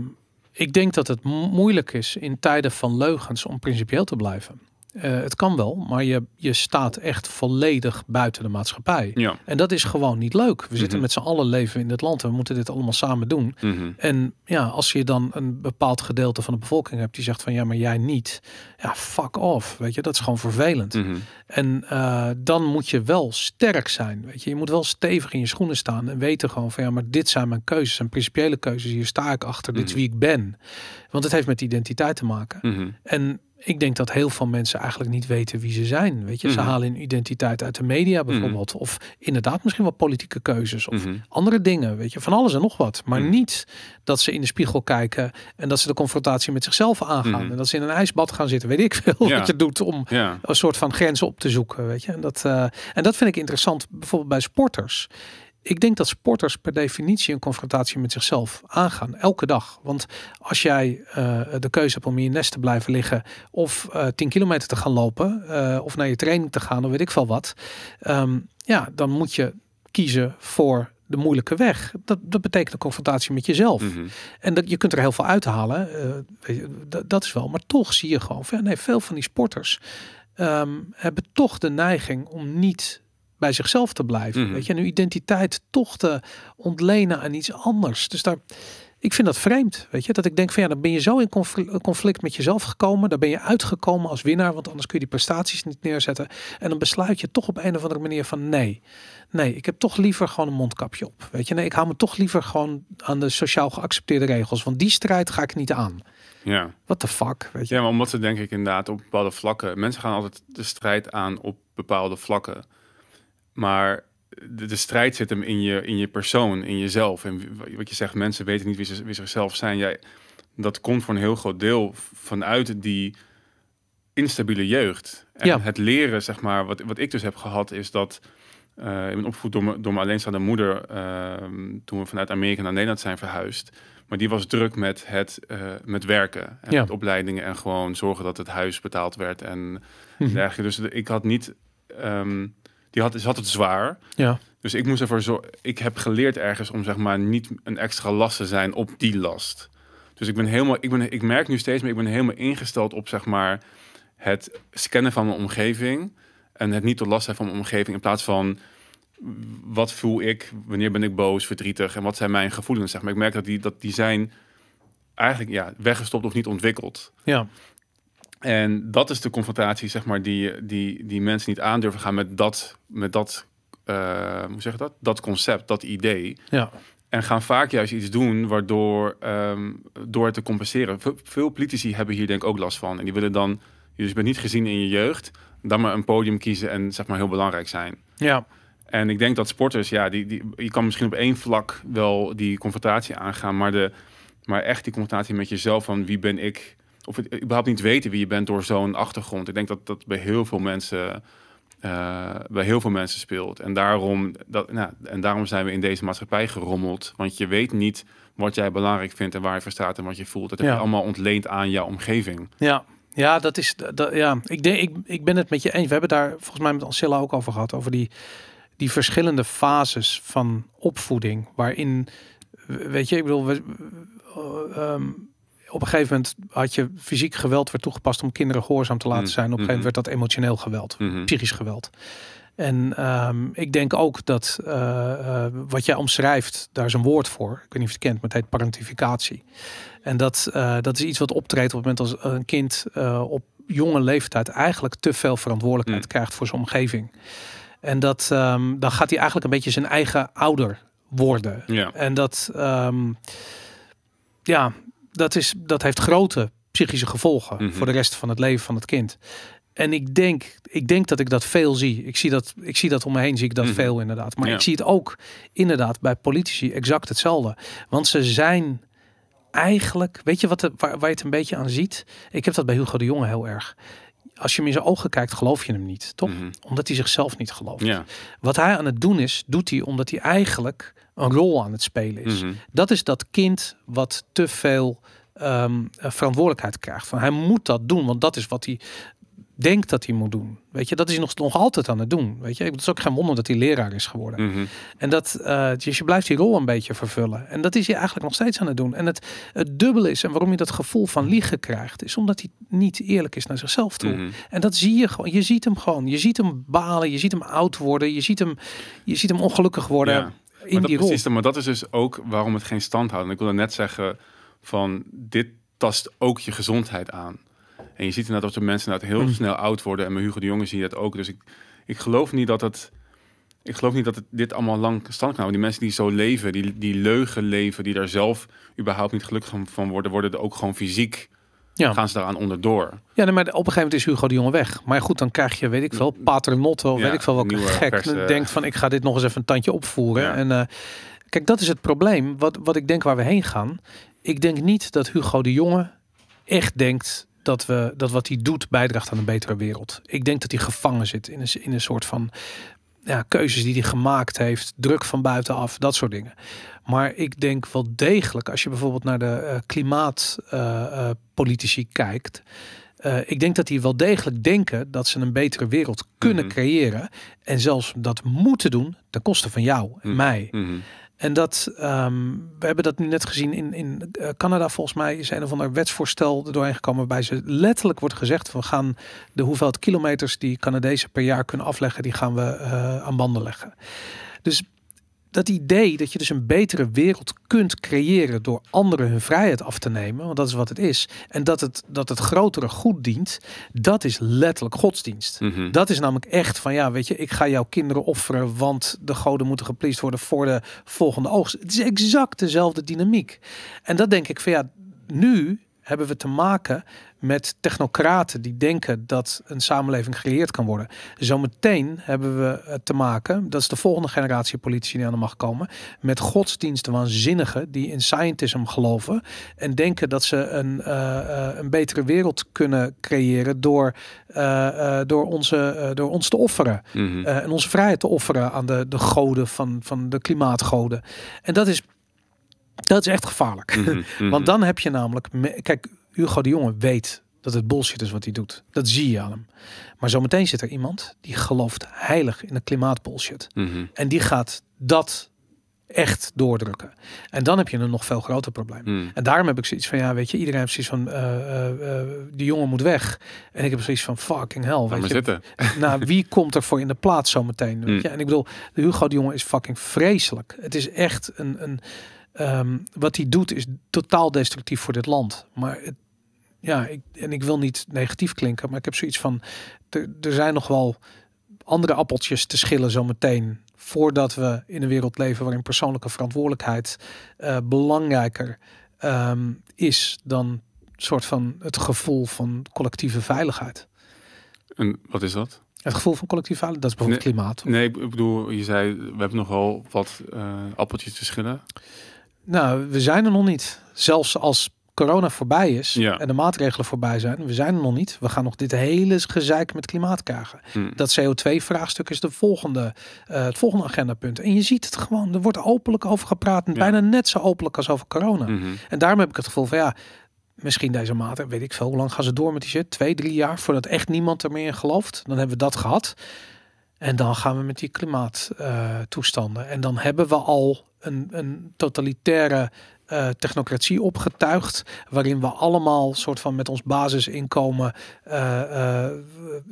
ik denk dat het moeilijk is in tijden van leugens om principieel te blijven. Eh, het kan wel, maar je, je staat echt volledig buiten de maatschappij. Ja. En dat is gewoon niet leuk. We zitten mhm. met z'n allen leven in dit land en we moeten dit allemaal samen doen. Mm -hmm. En ja, als je dan een bepaald gedeelte van de bevolking hebt die zegt van ja, maar jij niet. Ja, fuck off. Weet je, dat is gewoon vervelend. Mm -hmm. En eh, dan moet je wel sterk zijn. Weet je, je moet wel stevig in je schoenen staan en weten gewoon van ja, maar dit zijn mijn keuzes en principiële keuzes. Hier sta ik achter. Dit is mhm. wie ik ben. Want het heeft met identiteit te maken. Mhm. En ik denk dat heel veel mensen eigenlijk niet weten wie ze zijn. Weet je, ze mhm. halen hun identiteit uit de media mhm. bijvoorbeeld. Of inderdaad misschien wel politieke keuzes of mhm. andere dingen. Weet je, van alles en nog wat. Maar niet dat ze in de spiegel kijken en dat ze de confrontatie met zichzelf aangaan. En dat ze in een ijsbad gaan zitten. Weet ik veel wat je doet om een soort van grenzen op te zoeken. Weet je, en dat, eh, en dat vind ik interessant bijvoorbeeld bij sporters ik denk dat sporters per definitie een confrontatie met zichzelf aangaan. Elke dag. Want als jij eh, de keuze hebt om in je nest te blijven liggen. Of uh, eh, 10 kilometer te gaan lopen. Eh, of naar je training te gaan. Of weet ik veel wat. Ehm, ja, dan moet je kiezen voor de moeilijke weg. Dat, dat betekent een confrontatie met jezelf. Mhm. En dat, je kunt er heel veel uithalen. Uh, dat is wel. Maar toch zie je gewoon. Nee, veel van die sporters ehm, hebben toch de neiging om niet bij zichzelf te blijven. Mhm. Weet je, en identiteit toch te ontlenen aan iets anders. Dus daar, ik vind dat vreemd, weet je, dat ik denk van ja, dan ben je zo in conflict met jezelf gekomen, dan ben je uitgekomen als winnaar, want anders kun je die prestaties niet neerzetten. En dan besluit je toch op een of andere manier van nee, nee, ik heb toch liever gewoon een mondkapje op, weet je, nee, ik hou me toch liever gewoon aan de sociaal geaccepteerde regels, want die strijd ga ik niet aan. Ja. Wat de fuck, weet je. Ja, maar omdat ze denk ik inderdaad op bepaalde vlakken, mensen gaan altijd de strijd aan op bepaalde vlakken. Maar de, de, strijd zit hem in je, in je persoon, in jezelf. En wat je zegt, mensen weten niet wie, ze, wie zichzelf zijn. Jij, dat komt voor een heel groot deel vanuit die instabiele jeugd. En het leren, zeg maar, wat, wat ik dus heb gehad, is dat... Uh, ik ben opgevoed door, door mijn alleenstaande moeder ehm, toen we vanuit Amerika naar Nederland zijn verhuisd. Maar die was druk met, het, eh, met werken en met opleidingen en gewoon zorgen dat het huis betaald werd en mm Dus ik had niet ehm, die had, had het zwaar. Ja. Dus ik moest ervoor zorgen. Ik heb geleerd ergens om zeg maar niet een extra last te zijn op die last. Dus ik ben helemaal, ik, ben, ik merk nu steeds, meer. ik ben helemaal ingesteld op zeg maar het scannen van mijn omgeving en het niet tot last zijn van mijn omgeving in plaats van wat voel ik, wanneer ben ik boos, verdrietig en wat zijn mijn gevoelens. Zeg maar. Ik merk dat die, dat die zijn eigenlijk ja, weggestopt of niet ontwikkeld. Ja. En dat is de confrontatie, zeg maar, die, die, die mensen niet aandurven gaan met dat, met dat eh, hoe zeg dat? Dat concept, dat idee. Ja. En gaan vaak juist iets doen waardoor ehm, door het te compenseren. veel politici hebben hier denk ik ook last van. En die willen dan, je bent niet gezien in je jeugd, dan maar een podium kiezen en zeg maar heel belangrijk zijn. Ja. En ik denk dat sporters, ja, die, die, je kan misschien op één vlak wel die confrontatie aangaan, maar, de, maar echt die confrontatie met jezelf van wie ben ik of überhaupt niet weten wie je bent door zo'n achtergrond. Ik denk dat dat bij heel veel mensen, eh, bij heel veel mensen speelt. En daarom, dat, nou, en daarom zijn we in deze maatschappij gerommeld. Want je weet niet wat jij belangrijk vindt en waar je voor staat en wat je voelt. Dat heb je allemaal ontleend aan jouw omgeving. Ja. Ja, dat is. Dat, ja, ik, denk, ik, ik ben het met je eens. We hebben daar volgens mij met Ancilla ook over gehad. Over die, die verschillende fases van opvoeding. Waarin, weet je, ik bedoel, we, ehm, op een gegeven moment had je fysiek geweld werd toegepast om kinderen gehoorzaam te laten mm. zijn. Op een gegeven moment mm-hmm. werd dat emotioneel geweld, mm-hmm. psychisch geweld. En ehm, ik denk ook dat eh, eh, wat jij omschrijft, daar is een woord voor. Ik weet niet of je het kent, maar het heet parentificatie. En dat, eh, dat is iets wat optreedt op het moment als een kind op jonge leeftijd eigenlijk te veel verantwoordelijkheid mm. krijgt voor zijn omgeving. En dat, ehm, dan gaat hij eigenlijk een beetje zijn eigen ouder worden. Ja. En dat, ehm, ja, dat, is, dat heeft grote psychische gevolgen mhm. voor de rest van het leven van het kind. En ik denk, ik denk dat ik dat veel zie. Ik zie dat, ik zie dat om me heen, zie ik dat mhm. veel inderdaad. Maar ik zie het ook inderdaad bij politici exact hetzelfde. Want ze zijn eigenlijk, weet je wat waar, waar je het een beetje aan ziet? Ik heb dat bij Hugo de Jonge heel erg. Als je hem in zijn ogen kijkt, geloof je hem niet, toch? Mhm. Omdat hij zichzelf niet gelooft. Wat hij aan het doen is, doet hij omdat hij eigenlijk een rol aan het spelen is. Mhm. Dat is dat kind wat te veel ehm, eh, verantwoordelijkheid krijgt. Van hij moet dat doen, want dat is wat hij denkt dat hij moet doen. Weet je, dat is nog, nog altijd aan het doen. Weet je, het is ook geen wonder dat hij leraar is geworden. Mhm. En dat eh, dus je blijft die rol een beetje vervullen. En dat is je eigenlijk nog steeds aan het doen. En het, het dubbele is, en waarom je dat gevoel van liegen krijgt, is omdat hij niet eerlijk is naar zichzelf toe. Mhm. En dat zie je gewoon. Je ziet hem gewoon. Je ziet hem balen. Je ziet hem oud worden. Je ziet hem, je ziet hem ongelukkig worden. Ja maar die dat, maar dat is dus ook waarom het geen stand houdt. En ik wilde net zeggen van dit tast ook je gezondheid aan. En je ziet inderdaad dat de mensen inderdaad heel mm. snel oud worden. En mijn Hugo de Jonge zie je dat ook. Dus ik, ik geloof niet dat het... Ik geloof niet dat dit allemaal lang stand kan houden. Die mensen die zo leven, die, die leugen leven, die daar zelf überhaupt niet gelukkig van worden, worden er ook gewoon fysiek ja. Gaan ze daaraan onderdoor. Ja, maar op een gegeven moment is Hugo de Jonge weg. Maar goed, dan krijg je, weet ik veel, pater motto, weet ik veel welke gek. Denkt van, ik ga dit nog eens even een tandje opvoeren. En eh, kijk, dat is het probleem. Wat, wat ik denk waar we heen gaan. Ik denk niet dat Hugo de Jonge echt denkt dat, we, dat wat hij doet bijdraagt aan een betere wereld. Ik denk dat hij gevangen zit in een, in een soort van ja, keuzes die hij gemaakt heeft, druk van buitenaf, dat soort dingen. Maar ik denk wel degelijk, als je bijvoorbeeld naar de eh, klimaatpolitici eh, eh, kijkt. ik denk dat die wel degelijk denken dat ze een betere wereld kunnen mhm. creëren. En zelfs dat moeten doen ten koste van jou en mhm. mij. Mhm. En dat, ehm, we hebben dat nu net gezien in, in Canada. Volgens mij is een of ander wetsvoorstel er doorheen gekomen. waarbij ze letterlijk wordt gezegd: we gaan de hoeveelheid kilometers die Canadezen per jaar kunnen afleggen. die gaan we aan banden leggen. Dus dat idee dat je dus een betere wereld kunt creëren door anderen hun vrijheid af te nemen, want dat is wat het is, en dat het, dat het grotere goed dient, dat is letterlijk godsdienst. Mhm. Dat is namelijk echt van ja, weet je, ik ga jouw kinderen offeren, want de goden moeten gepleased worden voor de volgende oogst. Het is exact dezelfde dynamiek. En dat denk ik van ja, nu hebben we te maken met technocraten die denken dat een samenleving gecreëerd kan worden. Zometeen hebben we eh, te maken, dat is de volgende generatie politici die aan de macht komen, met godsdienstwaanzinnigen die in scientism geloven en denken dat ze een, eh, eh, een betere wereld kunnen creëren door, door, onze, door ons te offeren mhm. en onze vrijheid te offeren aan de, de goden van, van de klimaatgoden. En dat is dat is echt gevaarlijk. Mhm, mhm. Want dan heb je namelijk. Kijk, Hugo de Jonge weet dat het bullshit is wat hij doet. Dat zie je aan hem. Maar zometeen zit er iemand die gelooft heilig in de klimaatbullshit. Mhm. En die gaat dat echt doordrukken. En dan heb je een nog veel groter probleem. En daarom heb ik zoiets van, ja, weet je, iedereen heeft zoiets van, uh, die jongen moet weg. En ik heb zoiets van, fucking hell. Weet je. Zitten. Nou, wie komt er voor in de plaats zometeen? meteen? en ik bedoel, de Hugo de jongen is fucking vreselijk. Het is echt een, een Ehm, wat hij doet is totaal destructief voor dit land. Maar ja, ik, en ik wil niet negatief klinken, maar ik heb zoiets van: er zijn nog wel andere appeltjes te schillen zometeen. Voordat we in een wereld leven waarin persoonlijke verantwoordelijkheid eh, belangrijker ehm, is dan soort van het gevoel van collectieve veiligheid. En wat is dat? Het gevoel van collectieve veiligheid, dat is bijvoorbeeld klimaat. Nee, ik bedoel, je zei, we hebben nogal wat eh, appeltjes te schillen. Nou, we zijn er nog niet. Zelfs als corona voorbij is en de maatregelen voorbij zijn, we zijn er nog niet. We gaan nog dit hele gezeik met klimaat krijgen. Hmm. Dat CO2-vraagstuk is de volgende, eh, het volgende agendapunt. En je ziet het gewoon, er wordt openlijk over gepraat. Bijna net zo openlijk als over corona. Mhm. En daarom heb ik het gevoel van ja, misschien deze maat, weet ik veel, hoe lang gaan ze door met die shit? Twee, drie jaar, voordat echt niemand er meer in gelooft. Dan hebben we dat gehad. En dan gaan we met die klimaattoestanden. en dan hebben we al een, een totalitaire eh, technocratie opgetuigd, waarin we allemaal soort van met ons basisinkomen eh, eh,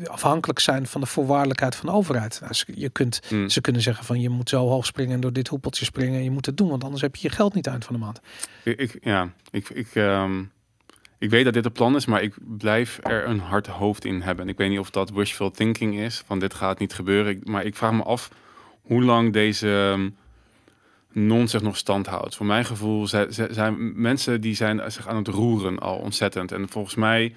afhankelijk zijn van de voorwaardelijkheid van de overheid. Nou, ze, je kunt, hmm. ze kunnen zeggen van je moet zo hoog springen en door dit hoepeltje springen en je moet het doen, want anders heb je je geld niet eind van de maand. Ik, ja, ik, ik, ehm, ik weet dat dit een plan is, maar ik blijf er een hard hoofd in hebben. En ik weet niet of dat wishful thinking is, van dit gaat niet gebeuren, maar ik vraag me af hoe lang deze... Ehm, non zich nog stand houdt. Voor mijn gevoel zijn, zijn mensen die zijn zich aan het roeren al ontzettend. En volgens mij,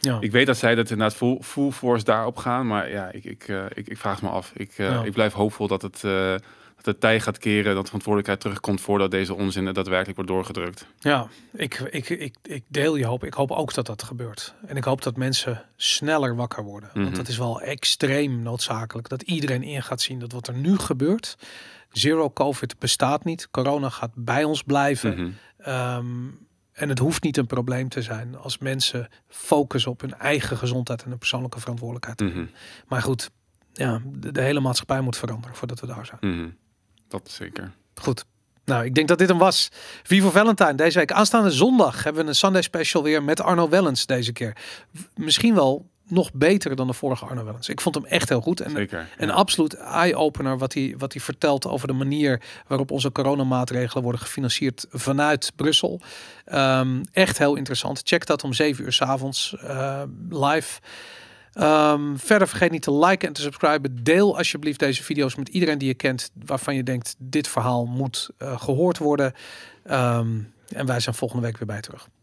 ja. ik weet dat zij dat inderdaad full, full force daarop gaan. Maar ja, ik, ik, eh, ik, vraag me af. Ik, eh, ik blijf hoopvol dat het... de eh, dat tij gaat keren, dat verantwoordelijkheid terugkomt voordat deze onzin daadwerkelijk wordt doorgedrukt. Ja, ik, ik, ik, ik deel je hoop. Ik hoop ook dat dat gebeurt. En ik hoop dat mensen sneller wakker worden. Want mhm. dat is wel extreem noodzakelijk. Dat iedereen in gaat zien dat wat er nu gebeurt, zero COVID bestaat niet. Corona gaat bij ons blijven. Mhm. Ehm, en het hoeft niet een probleem te zijn als mensen focussen op hun eigen gezondheid en hun persoonlijke verantwoordelijkheid. Mhm. Maar goed, ja, de, hele maatschappij moet veranderen voordat we daar zijn. Mhm. Dat zeker. Goed. Nou, ik denk dat dit hem was. Vivo Valentine deze week. Aanstaande zondag hebben we een Sunday special weer met Arno Wellens deze keer. Misschien wel nog beter dan de vorige Arno Wellens. Ik vond hem echt heel goed. En een absoluut eye-opener wat hij, wat hij vertelt over de manier waarop onze coronamaatregelen worden gefinancierd vanuit Brussel. Ehm, echt heel interessant. Check dat om 7 uur s avonds eh, live. Ehm, verder vergeet niet te liken en te subscriben. Deel alsjeblieft deze video's met iedereen die je kent waarvan je denkt dit verhaal moet eh, gehoord worden. Ehm, en wij zijn volgende week weer bij terug.